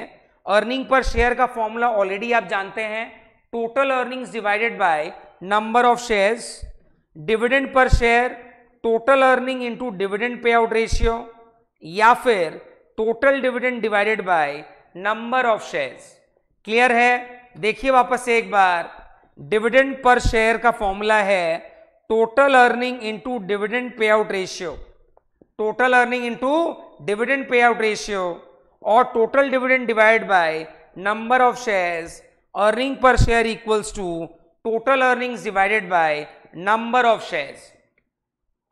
[SPEAKER 1] अर्निंग पर शेयर का फॉर्मूला ऑलरेडी आप जानते हैं total earnings divided by number of shares dividend per share total earning into dividend पे आउट रेशियो या फिर total dividend divided by number of shares clear है देखिए वापस एक बार डिविडेंड पर शेयर का फॉर्मूला है टोटल अर्निंग इनटू डिविडेंड पे out ratio total earning into dividend पे आउट रेशियो और total dividend divide by number of shares earning per share equals to total earnings divided by number of shares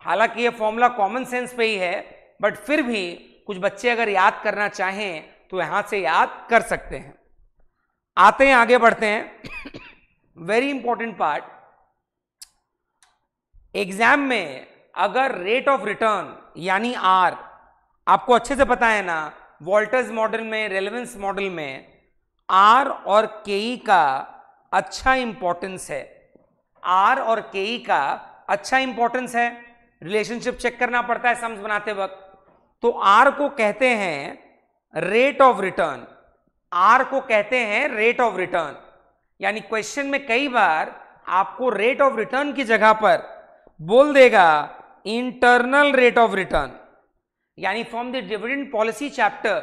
[SPEAKER 1] हालांकि ये formula common sense पे ही है but फिर भी कुछ बच्चे अगर याद करना चाहें तो यहां से याद कर सकते हैं आते हैं आगे बढ़ते हैं वेरी इंपॉर्टेंट पार्ट एग्जाम में अगर रेट ऑफ रिटर्न यानी आर आपको अच्छे से पता है ना वॉल्टर्स मॉडल में रेलेवेंस मॉडल में आर और के का अच्छा इंपॉर्टेंस है आर और के का अच्छा इंपॉर्टेंस है रिलेशनशिप चेक करना पड़ता है सम्स बनाते वक्त तो आर को कहते हैं रेट ऑफ रिटर्न आर को कहते हैं रेट ऑफ रिटर्न यानी क्वेश्चन में कई बार आपको रेट ऑफ रिटर्न की जगह पर बोल देगा इंटरनल रेट ऑफ रिटर्न यानी from the dividend policy chapter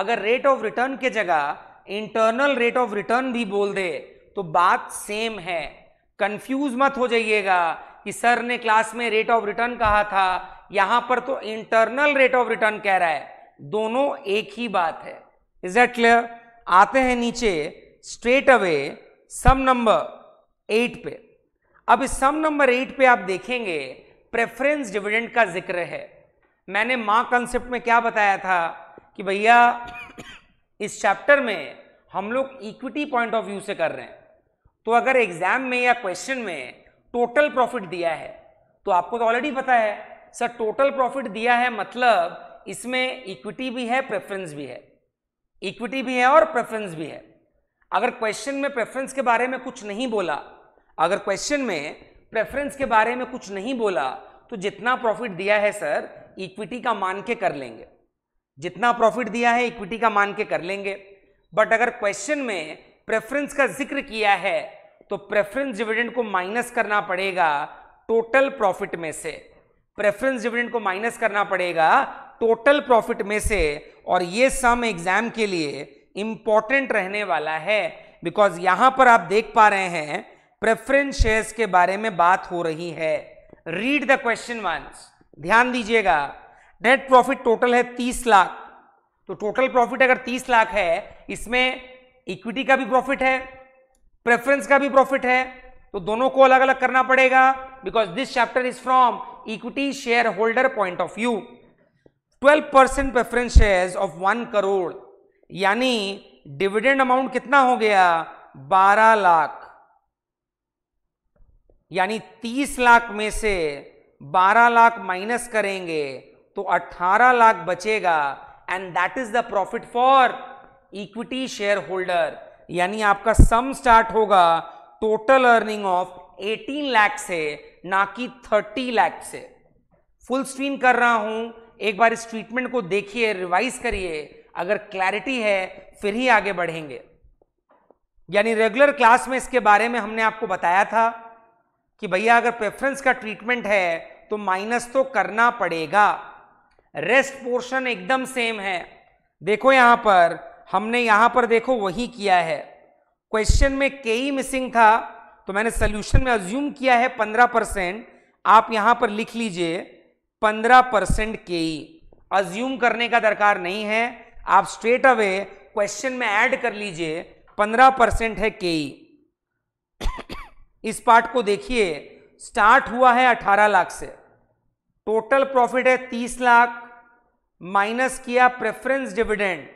[SPEAKER 1] अगर रेट ऑफ रिटर्न के जगह इंटरनल रेट ऑफ रिटर्न भी बोल दे तो बात सेम है कंफ्यूज मत हो जाइएगा कि सर ने क्लास में रेट ऑफ रिटर्न कहा था यहां पर तो इंटरनल रेट ऑफ रिटर्न कह रहा है दोनों एक ही बात है इज दैट क्लियर आते हैं नीचे straight away sum number eight पे अब इस सम नंबर एट पे आप देखेंगे प्रेफरेंस डिविडेंड का जिक्र है मैंने माँ कंसेप्ट में क्या बताया था कि भैया इस चैप्टर में हम लोग इक्विटी पॉइंट ऑफ व्यू से कर रहे हैं तो अगर एग्जाम में या क्वेश्चन में टोटल प्रॉफिट दिया है तो आपको तो ऑलरेडी पता है सर टोटल प्रॉफिट दिया है मतलब इसमें इक्विटी भी है प्रेफरेंस भी है इक्विटी भी है और प्रेफरेंस भी है अगर क्वेश्चन में प्रेफरेंस के बारे में कुछ नहीं बोला अगर क्वेश्चन में प्रेफरेंस के बारे में कुछ नहीं बोला तो जितना प्रॉफिट दिया है सर इक्विटी का मान के कर लेंगे जितना प्रॉफिट दिया है इक्विटी का मान के कर लेंगे बट अगर क्वेश्चन में प्रेफरेंस का जिक्र किया है तो प्रेफरेंस डिविडेंड को माइनस करना पड़ेगा टोटल प्रॉफिट में से प्रेफरेंस डिविडेंड को माइनस करना पड़ेगा टोटल प्रॉफिट में से और ये सम एग्जाम के लिए इंपॉर्टेंट रहने वाला है बिकॉज यहां पर आप देख पा रहे हैं प्रेफरेंस शेयर्स के बारे में बात हो रही है रीड द क्वेश्चन वंस ध्यान दीजिएगा नेट प्रॉफिट टोटल है तीस लाख तो टोटल प्रॉफिट अगर तीस लाख है इसमें इक्विटी का भी प्रॉफिट है प्रेफरेंस का भी प्रॉफिट है तो दोनों को अलग अलग करना पड़ेगा because this chapter is from equity share holder point of view 12% preference share of one crore यानी डिविडेंड अमाउंट कितना हो गया 12 लाख यानी 30 लाख में से 12 लाख माइनस करेंगे तो 18 लाख बचेगा and that is the profit for equity share shareholder यानी आपका सम स्टार्ट होगा टोटल अर्निंग ऑफ 18 लाख से ना कि 30 लाख से फुल स्क्रीन कर रहा हूं एक बार इस ट्रीटमेंट को देखिए रिवाइज करिए अगर क्लैरिटी है फिर ही आगे बढ़ेंगे यानी रेगुलर क्लास में इसके बारे में हमने आपको बताया था कि भैया अगर प्रेफरेंस का ट्रीटमेंट है तो माइनस तो करना पड़ेगा रेस्ट पोर्शन एकदम सेम है देखो यहां पर हमने यहां पर देखो वही किया है क्वेश्चन में के ही मिसिंग था तो मैंने सोल्यूशन में अज्यूम किया है पंद्रह परसेंट आप यहां पर लिख लीजिए पंद्रह परसेंट के ही अज्यूम करने का दरकार नहीं है आप स्ट्रेट अवे क्वेश्चन में ऐड कर लीजिए पंद्रह परसेंट है के e. इस पार्ट को देखिए स्टार्ट हुआ है अठारह लाख से टोटल प्रॉफिट है तीस लाख माइनस किया प्रेफरेंस डिविडेंड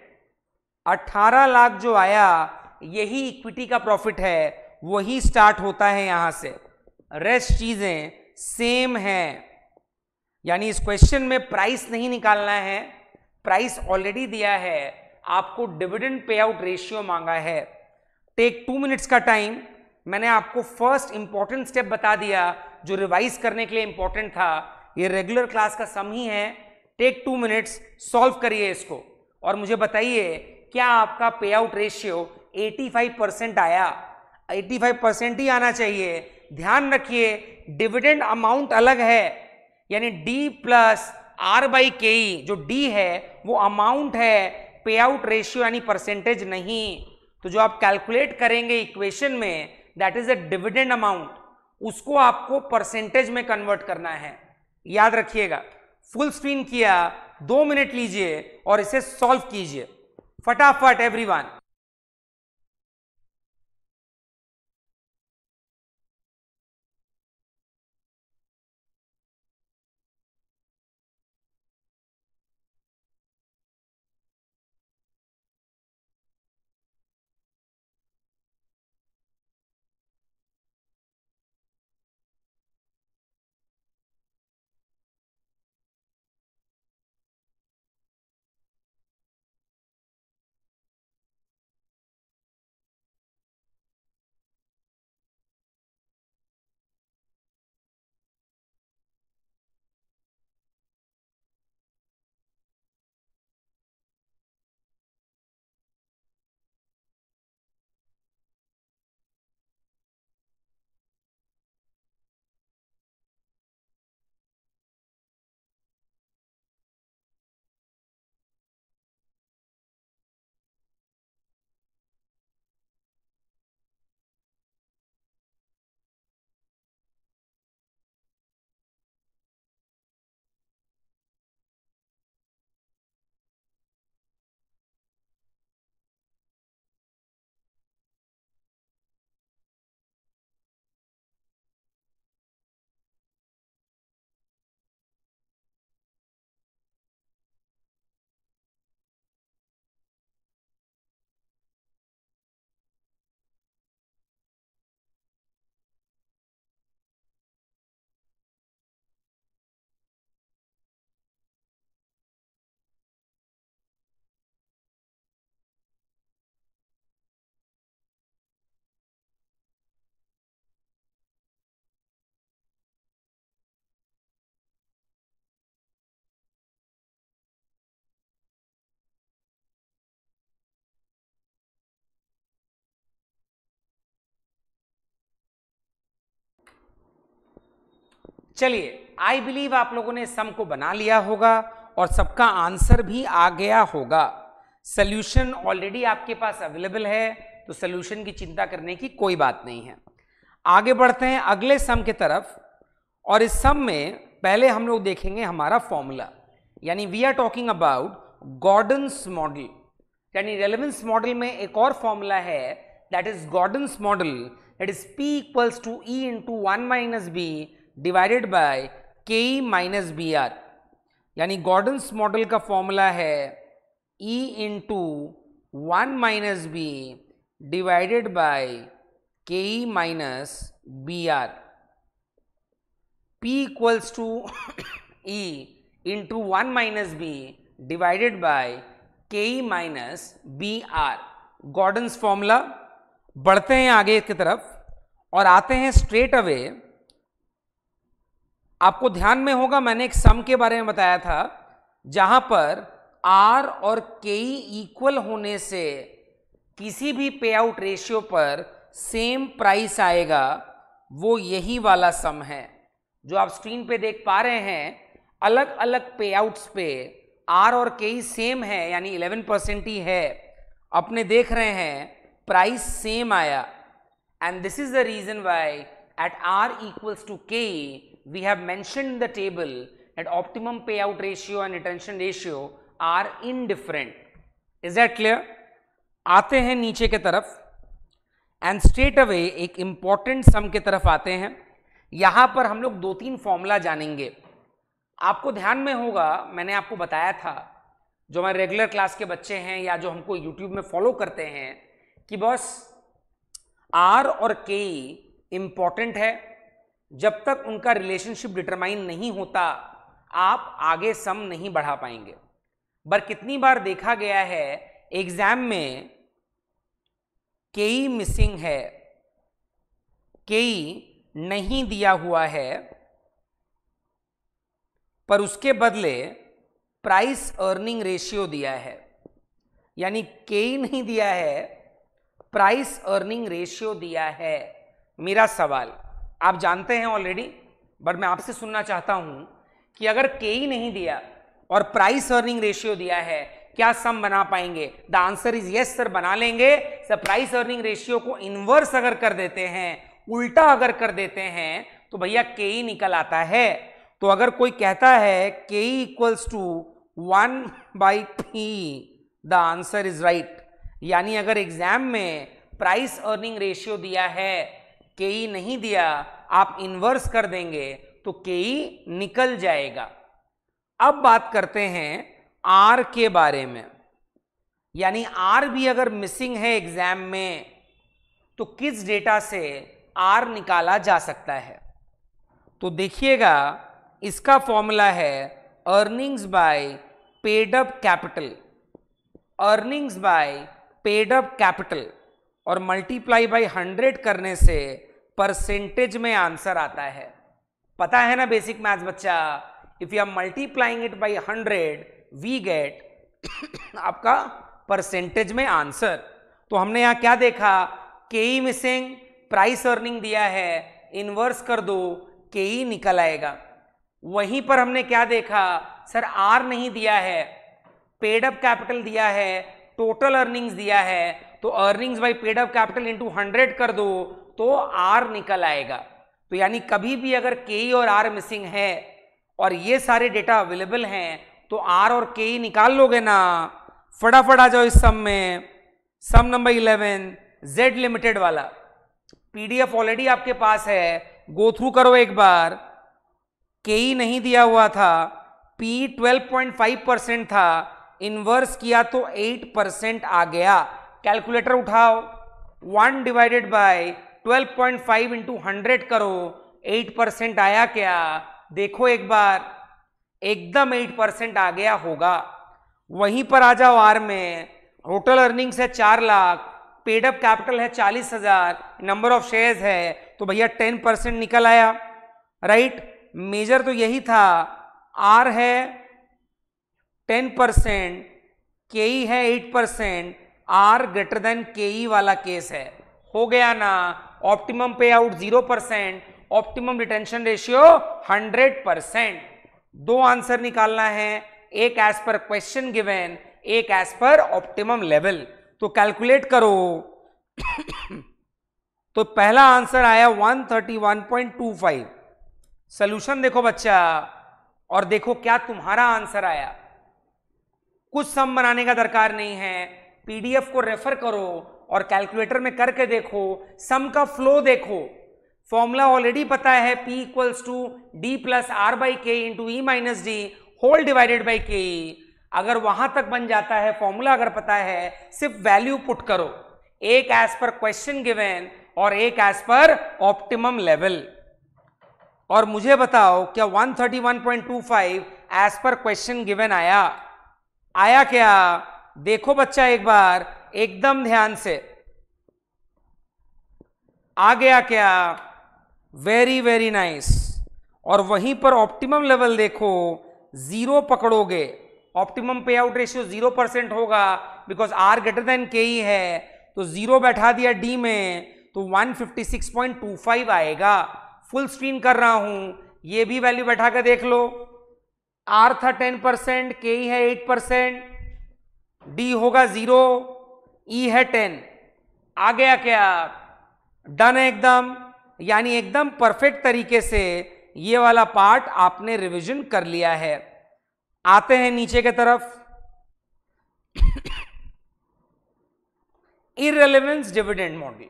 [SPEAKER 1] अठारह लाख जो आया यही इक्विटी का प्रॉफिट है वही स्टार्ट होता है यहां से रेस्ट चीजें सेम है यानी इस क्वेश्चन में प्राइस नहीं निकालना है प्राइस ऑलरेडी दिया है आपको डिविडेंड पे आउट रेशियो मांगा है टेक टू मिनट्स का टाइम मैंने आपको फर्स्ट इंपॉर्टेंट स्टेप बता दिया जो रिवाइज करने के लिए इंपॉर्टेंट था ये रेगुलर क्लास का सम ही है टेक टू मिनट्स सॉल्व करिए इसको और मुझे बताइए क्या आपका पे आउट रेशियो 85 परसेंट आया 85 परसेंट ही आना चाहिए ध्यान रखिए डिविडेंड अमाउंट अलग है यानी डी प्लस आर बाई के जो डी है वो अमाउंट है पे आउट रेशियो यानी परसेंटेज नहीं तो जो आप कैलकुलेट करेंगे इक्वेशन में that is a dividend amount उसको आपको परसेंटेज में कन्वर्ट करना है याद रखिएगा फुल स्क्रीन किया दो मिनट लीजिए और इसे सॉल्व कीजिए फटाफट एवरीवन चलिए आई बिलीव आप लोगों ने सम को बना लिया होगा और सबका आंसर भी आ गया होगा सोल्यूशन ऑलरेडी आपके पास अवेलेबल है तो सोल्यूशन की चिंता करने की कोई बात नहीं है आगे बढ़ते हैं अगले सम के तरफ और इस सम में पहले हम लोग देखेंगे हमारा फॉर्मूला यानी we are talking about Gordon's model यानी रेलिवेंस मॉडल में एक और फॉर्मूला है that is Gordon's model that is P equals to E into one minus B divided by K E minus B R यानी Gordon's model का formula है E into one minus B divided by K E minus B R P equals to E into one minus B divided by K E minus B R Gordon's formula बढ़ते हैं आगे की तरफ और आते हैं स्ट्रेट अवे आपको ध्यान में होगा मैंने एक सम के बारे में बताया था जहां पर आर और के इक्वल होने से किसी भी पे आउट रेशियो पर सेम प्राइस आएगा वो यही वाला सम है जो आप स्क्रीन पे देख पा रहे हैं अलग अलग पे आउट्स पे आर और के सेम है यानी 11 परसेंट ही है अपने देख रहे हैं प्राइस सेम आया and this is the reason why at R equals to K we have mentioned in the table that optimum payout ratio and retention ratio are indifferent. Is that clear? आते हैं नीचे के तरफ and straight away एक important sum के तरफ आते हैं यहां पर हम लोग दो तीन फॉर्मूला जानेंगे आपको ध्यान में होगा मैंने आपको बताया था जो हमारे रेगुलर क्लास के बच्चे हैं या जो हमको यूट्यूब में फॉलो करते हैं कि बस आर और के इम्पॉर्टेंट है जब तक उनका रिलेशनशिप डिटरमाइन नहीं होता आप आगे सम नहीं बढ़ा पाएंगे बर कितनी बार देखा गया है एग्जाम में केई मिसिंग है केई नहीं दिया हुआ है पर उसके बदले प्राइस अर्निंग रेशियो दिया है यानी केई नहीं दिया है प्राइस अर्निंग रेशियो दिया है मेरा सवाल आप जानते हैं ऑलरेडी बट मैं आपसे सुनना चाहता हूं कि अगर के ही नहीं दिया और प्राइस अर्निंग रेशियो दिया है क्या सम बना पाएंगे the answer is yes sir बना लेंगे सर प्राइस अर्निंग रेशियो को इनवर्स अगर कर देते हैं उल्टा अगर कर देते हैं तो भैया के ही निकल आता है तो अगर कोई कहता है K E equals to one by three the answer is right यानी अगर एग्जाम में प्राइस अर्निंग रेशियो दिया है के ई नहीं दिया आप इन्वर्स कर देंगे तो के ई निकल जाएगा अब बात करते हैं आर के बारे में यानी आर भी अगर मिसिंग है एग्जाम में तो किस डेटा से आर निकाला जा सकता है तो देखिएगा इसका फॉर्मूला है earnings by paid up capital earnings by paid up capital और मल्टीप्लाई बाई हंड्रेड करने से परसेंटेज में आंसर आता है पता है ना बेसिक मैथ बच्चा if you are multiplying it by hundred we get आपका परसेंटेज में आंसर तो हमने यहां क्या देखा के ई मिसिंग प्राइस अर्निंग दिया है इनवर्स कर दो के ई e निकल आएगा वहीं पर हमने क्या देखा सर आर नहीं दिया है पेड अप कैपिटल दिया है टोटल अर्निंग्स दिया है तो earnings by paid of capital into hundred कर दो तो आर निकल आएगा तो यानी कभी भी अगर के ई और आर मिसिंग है और ये सारे डेटा अवेलेबल हैं तो आर और के ई निकाल लोगे ना फटाफट आ जाओ इस सम में sum number eleven Z limited वाला पीडीएफ ऑलरेडी आपके पास है गो थ्रू करो एक बार के ई नहीं दिया हुआ था पी 12.5 परसेंट था इन्वर्स किया तो 8 परसेंट आ गया कैलकुलेटर उठाओ one divided by 12.5 point five into hundred करो एट परसेंट आया क्या देखो एक बार एकदम एट परसेंट आ गया होगा वहीं पर आ जाओ आर में टोटल अर्निंग्स है चार लाख पेडअप कैपिटल है चालीस हजार नंबर ऑफ शेयर्स है तो भैया टेन परसेंट निकल आया राइट मेजर तो यही था आर है टेन परसेंट के ई है eight percent R greater than K E वाला केस है हो गया ना ऑप्टिमम पे out zero percent optimum retention ratio hundred percent दो आंसर निकालना है एक एज पर क्वेश्चन गिवेन एक एज पर ऑप्टिमम लेवल तो कैलकुलेट करो (coughs) तो पहला आंसर आया 131.25 सोल्यूशन देखो बच्चा और देखो क्या तुम्हारा आंसर आया कुछ सम बनाने का दरकार नहीं है पीडीएफ को रेफर करो और कैलकुलेटर में करके देखो सम का फ्लो देखो फॉर्मूला ऑलरेडी पता है P equals to D plus R by K into E minus D whole divided by K अगर वहां तक बन जाता है फॉर्मूला अगर पता है सिर्फ वैल्यू पुट करो एक एज पर क्वेश्चन गिवेन और एक एज पर ऑप्टिमम लेवल और मुझे बताओ क्या 131.25 एज पर क्वेश्चन गिवेन आया आया क्या देखो बच्चा एक बार एकदम ध्यान से आ गया क्या वेरी वेरी नाइस और वहीं पर ऑप्टिमम लेवल देखो जीरो पकड़ोगे ऑप्टिमम पे आउट रेशियो जीरो परसेंट होगा because R greater than K ही है तो जीरो बैठा दिया डी में तो 156.25 आएगा फुल स्क्रीन कर रहा हूं ये भी वैल्यू बैठा कर देख लो आर था 10 परसेंट के ही है 8 परसेंट डी होगा जीरो ई है टेन आ गया क्या डन है एकदम यानी एकदम परफेक्ट तरीके से ये वाला पार्ट आपने रिवीजन कर लिया है आते हैं नीचे के तरफ irrelevance dividend model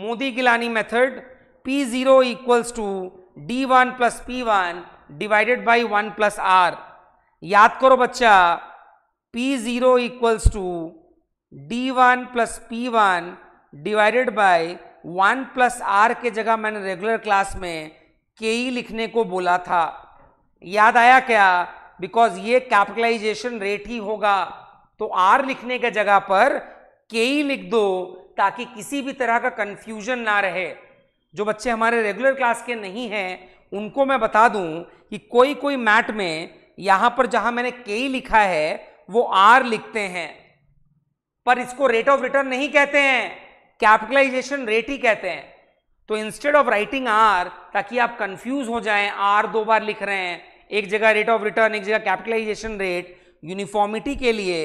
[SPEAKER 1] Modigliani method P zero equals to D one plus P one divided by one plus R याद करो बच्चा P zero equals to D one plus P one divided by one plus R के जगह मैंने regular class में के ई e लिखने को बोला था याद आया क्या बिकॉज ये कैपिटलाइजेशन रेट ही होगा तो आर लिखने के जगह पर के ई e लिख दो ताकि किसी भी तरह का कन्फ्यूजन ना रहे जो बच्चे हमारे रेगुलर क्लास के नहीं हैं उनको मैं बता दूं कि कोई कोई मैट में यहाँ पर जहाँ मैंने के ई e लिखा है वो आर लिखते हैं पर इसको रेट ऑफ रिटर्न नहीं कहते हैं कैपिटलाइजेशन रेट ही कहते हैं तो इंस्टेड ऑफ राइटिंग आर ताकि आप कंफ्यूज हो जाएं आर दो बार लिख रहे हैं एक जगह रेट ऑफ रिटर्न एक जगह कैपिटलाइजेशन रेट यूनिफॉर्मिटी के लिए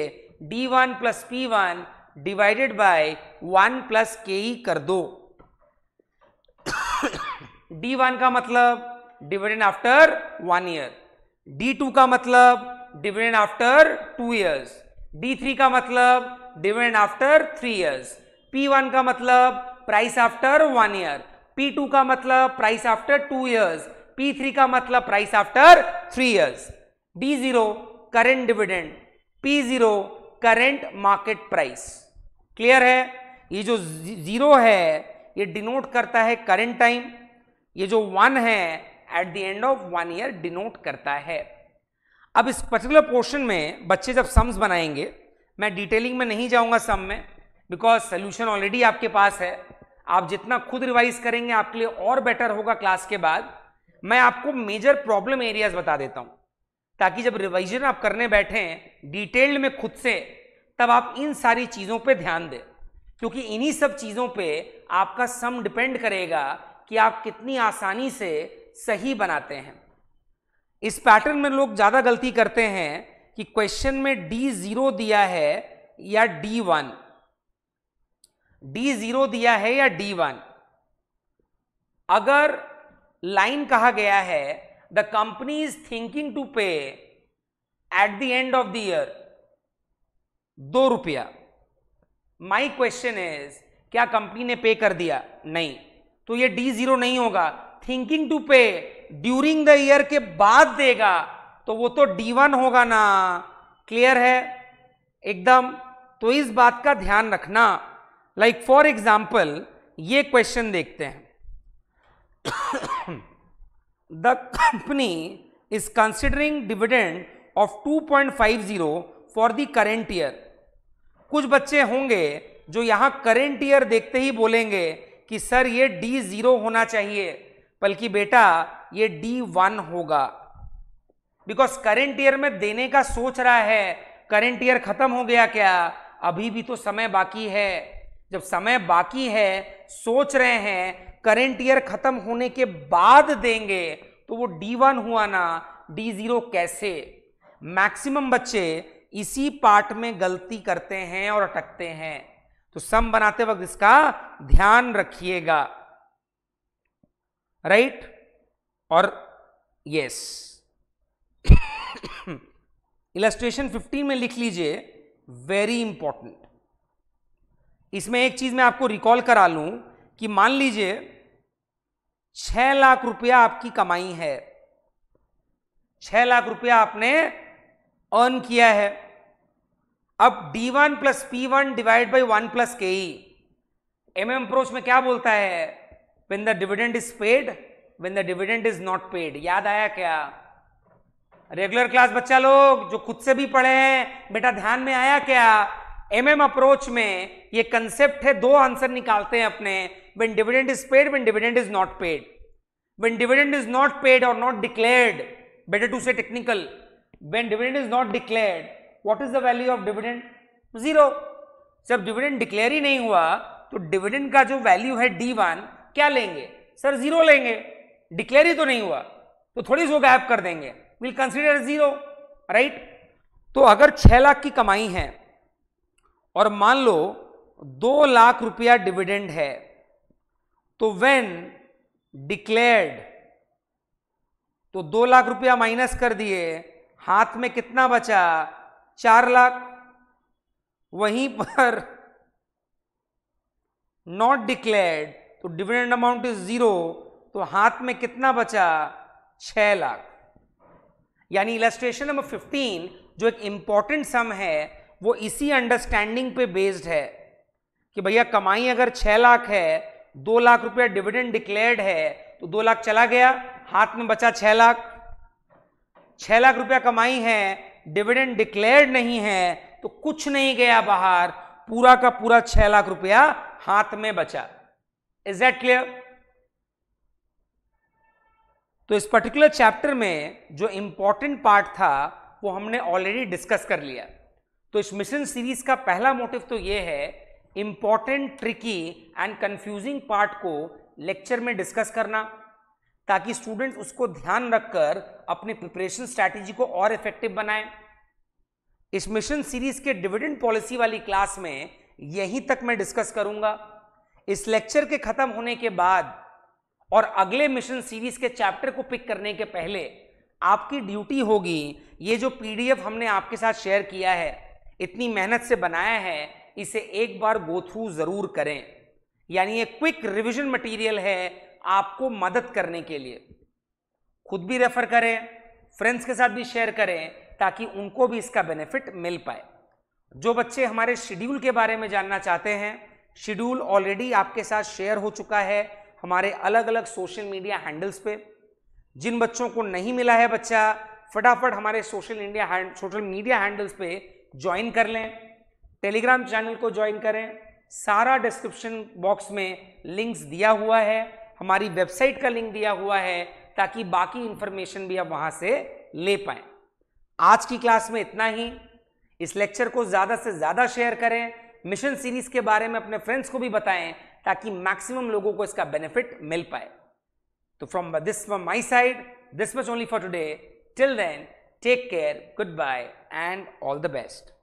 [SPEAKER 1] D one plus P one divided by one plus K E कर दो डी (coughs) वन का मतलब dividend after one year D two का मतलब dividend after two years D three का मतलब dividend after three years P one का मतलब price after one year P two का मतलब price after two years P three का मतलब price after three years D zero current dividend P zero current market price clear है ये जो zero है ये डिनोट करता है करेंट टाइम ये जो वन है at the end of one year denote करता है अब इस पर्टिकुलर पोर्शन में बच्चे जब सम्स बनाएंगे मैं डिटेलिंग में नहीं जाऊंगा सम में बिकॉज सोल्यूशन ऑलरेडी आपके पास है आप जितना खुद रिवाइज करेंगे आपके लिए और बेटर होगा क्लास के बाद मैं आपको मेजर प्रॉब्लम एरियाज बता देता हूं ताकि जब रिवाइजन आप करने बैठे डिटेल्ड में खुद से तब आप इन सारी चीज़ों पे ध्यान दें क्योंकि इन्हीं सब चीज़ों पे आपका सम डिपेंड करेगा कि आप कितनी आसानी से सही बनाते हैं इस पैटर्न में लोग ज़्यादा गलती करते हैं कि क्वेश्चन में डी जीरो दिया है या डी वन डी जीरो दिया है या डी वन अगर लाइन कहा गया है the company is thinking to pay at the end of the year दो रुपया माई क्वेश्चन इज क्या कंपनी ने पे कर दिया नहीं तो ये डी जीरो नहीं होगा thinking to pay during the year के बाद देगा तो वो तो डी वन होगा ना क्लियर है एकदम तो इस बात का ध्यान रखना लाइक फॉर एग्जाम्पल ये क्वेश्चन देखते हैं the company is considering dividend of 2.50 for the current year कुछ बच्चे होंगे जो यहां करेंट ईयर देखते ही बोलेंगे कि सर ये डी जीरो होना चाहिए बल्कि बेटा ये डी वन होगा बिकॉज करेंट ईयर में देने का सोच रहा है करेंट ईयर खत्म हो गया क्या अभी भी तो समय बाकी है जब समय बाकी है सोच रहे हैं करेंट ईयर खत्म होने के बाद देंगे तो वो डी वन हुआ ना डी जीरो कैसे मैक्सिमम बच्चे इसी पार्ट में गलती करते हैं और अटकते हैं तो सम बनाते वक्त इसका ध्यान रखिएगा राइट और यस इलेस्ट्रेशन 15 में लिख लीजिए वेरी इंपॉर्टेंट इसमें एक चीज मैं आपको रिकॉल करा लू कि मान लीजिए छह लाख रुपया आपकी कमाई है छह लाख रुपया आपने अर्न किया है अब d1 one plus P one divide by one plus K E M M approach में क्या बोलता है when the dividend is paid when the dividend is not paid याद आया क्या रेगुलर क्लास बच्चा लोग जो खुद से भी पढ़े हैं बेटा ध्यान में आया क्या एम एम अप्रोच में ये कंसेप्ट है दो आंसर निकालते हैं अपने when dividend is paid when dividend is not paid when dividend is not paid और not declared better to say technical when dividend is not declared what is the value of dividend zero जब dividend declare ही नहीं हुआ तो dividend का जो value है D one क्या लेंगे सर जीरो लेंगे डिक्लेयर ही तो नहीं हुआ तो थोड़ी इसको गायब कर देंगे विल कंसिडर जीरो राइट तो अगर छह लाख की कमाई है और मान लो दो लाख रुपया डिविडेंड है तो वेन डिक्लेयर्ड तो दो लाख रुपया माइनस कर दिए हाथ में कितना बचा चार लाख वहीं पर नॉट डिक्लेयर्ड तो डिविडेंड अमाउंट इज जीरो तो हाथ में कितना बचा छह लाख यानी इलस्ट्रेशन नंबर फिफ्टीन जो एक इंपॉर्टेंट सम है वो इसी अंडरस्टैंडिंग पे बेस्ड है कि भैया कमाई अगर छह लाख है दो लाख रुपया डिविडेंड डिक्लेयर्ड है तो दो लाख चला गया हाथ में बचा छह लाख छह लाख रुपया कमाई है डिविडेंड डिक्लेयर्ड नहीं है तो कुछ नहीं गया बाहर पूरा का पूरा छह लाख रुपया हाथ में बचा इज दैट क्लियर तो इस पर्टिकुलर चैप्टर में जो इम्पोर्टेंट पार्ट था वो हमने ऑलरेडी डिस्कस कर लिया तो इस मिशन सीरीज का पहला मोटिव तो ये है important tricky and confusing part को लेक्चर में डिस्कस करना ताकि स्टूडेंट्स उसको ध्यान रखकर अपनी प्रिपरेशन स्ट्रैटेजी को और इफेक्टिव बनाए इस मिशन सीरीज के डिविडेंड पॉलिसी वाली क्लास में यहीं तक मैं डिस्कस करूंगा इस लेक्चर के खत्म होने के बाद और अगले मिशन सीरीज के चैप्टर को पिक करने के पहले आपकी ड्यूटी होगी ये जो पीडीएफ हमने आपके साथ शेयर किया है इतनी मेहनत से बनाया है इसे एक बार गो थ्रू जरूर करें यानी ये क्विक रिविजन मटेरियल है आपको मदद करने के लिए खुद भी रेफर करें फ्रेंड्स के साथ भी शेयर करें ताकि उनको भी इसका बेनिफिट मिल पाए जो बच्चे हमारे शेड्यूल के बारे में जानना चाहते हैं शेड्यूल ऑलरेडी आपके साथ शेयर हो चुका है हमारे अलग अलग सोशल मीडिया हैंडल्स पे जिन बच्चों को नहीं मिला है बच्चा फटाफट हमारे social India social media handles पे ज्वाइन कर लें टेलीग्राम चैनल को ज्वाइन करें सारा डिस्क्रिप्शन बॉक्स में लिंक्स दिया हुआ है हमारी वेबसाइट का लिंक दिया हुआ है ताकि बाकी इन्फॉर्मेशन भी आप वहाँ से ले पाएँ आज की क्लास में इतना ही इस लेक्चर को ज़्यादा से ज़्यादा शेयर करें मिशन सीरीज़ के बारे में अपने फ्रेंड्स को भी बताएं ताकि मैक्सिमम लोगों को इसका बेनिफिट मिल पाए तो from this from my side this was only for today till then take care good bye and all the best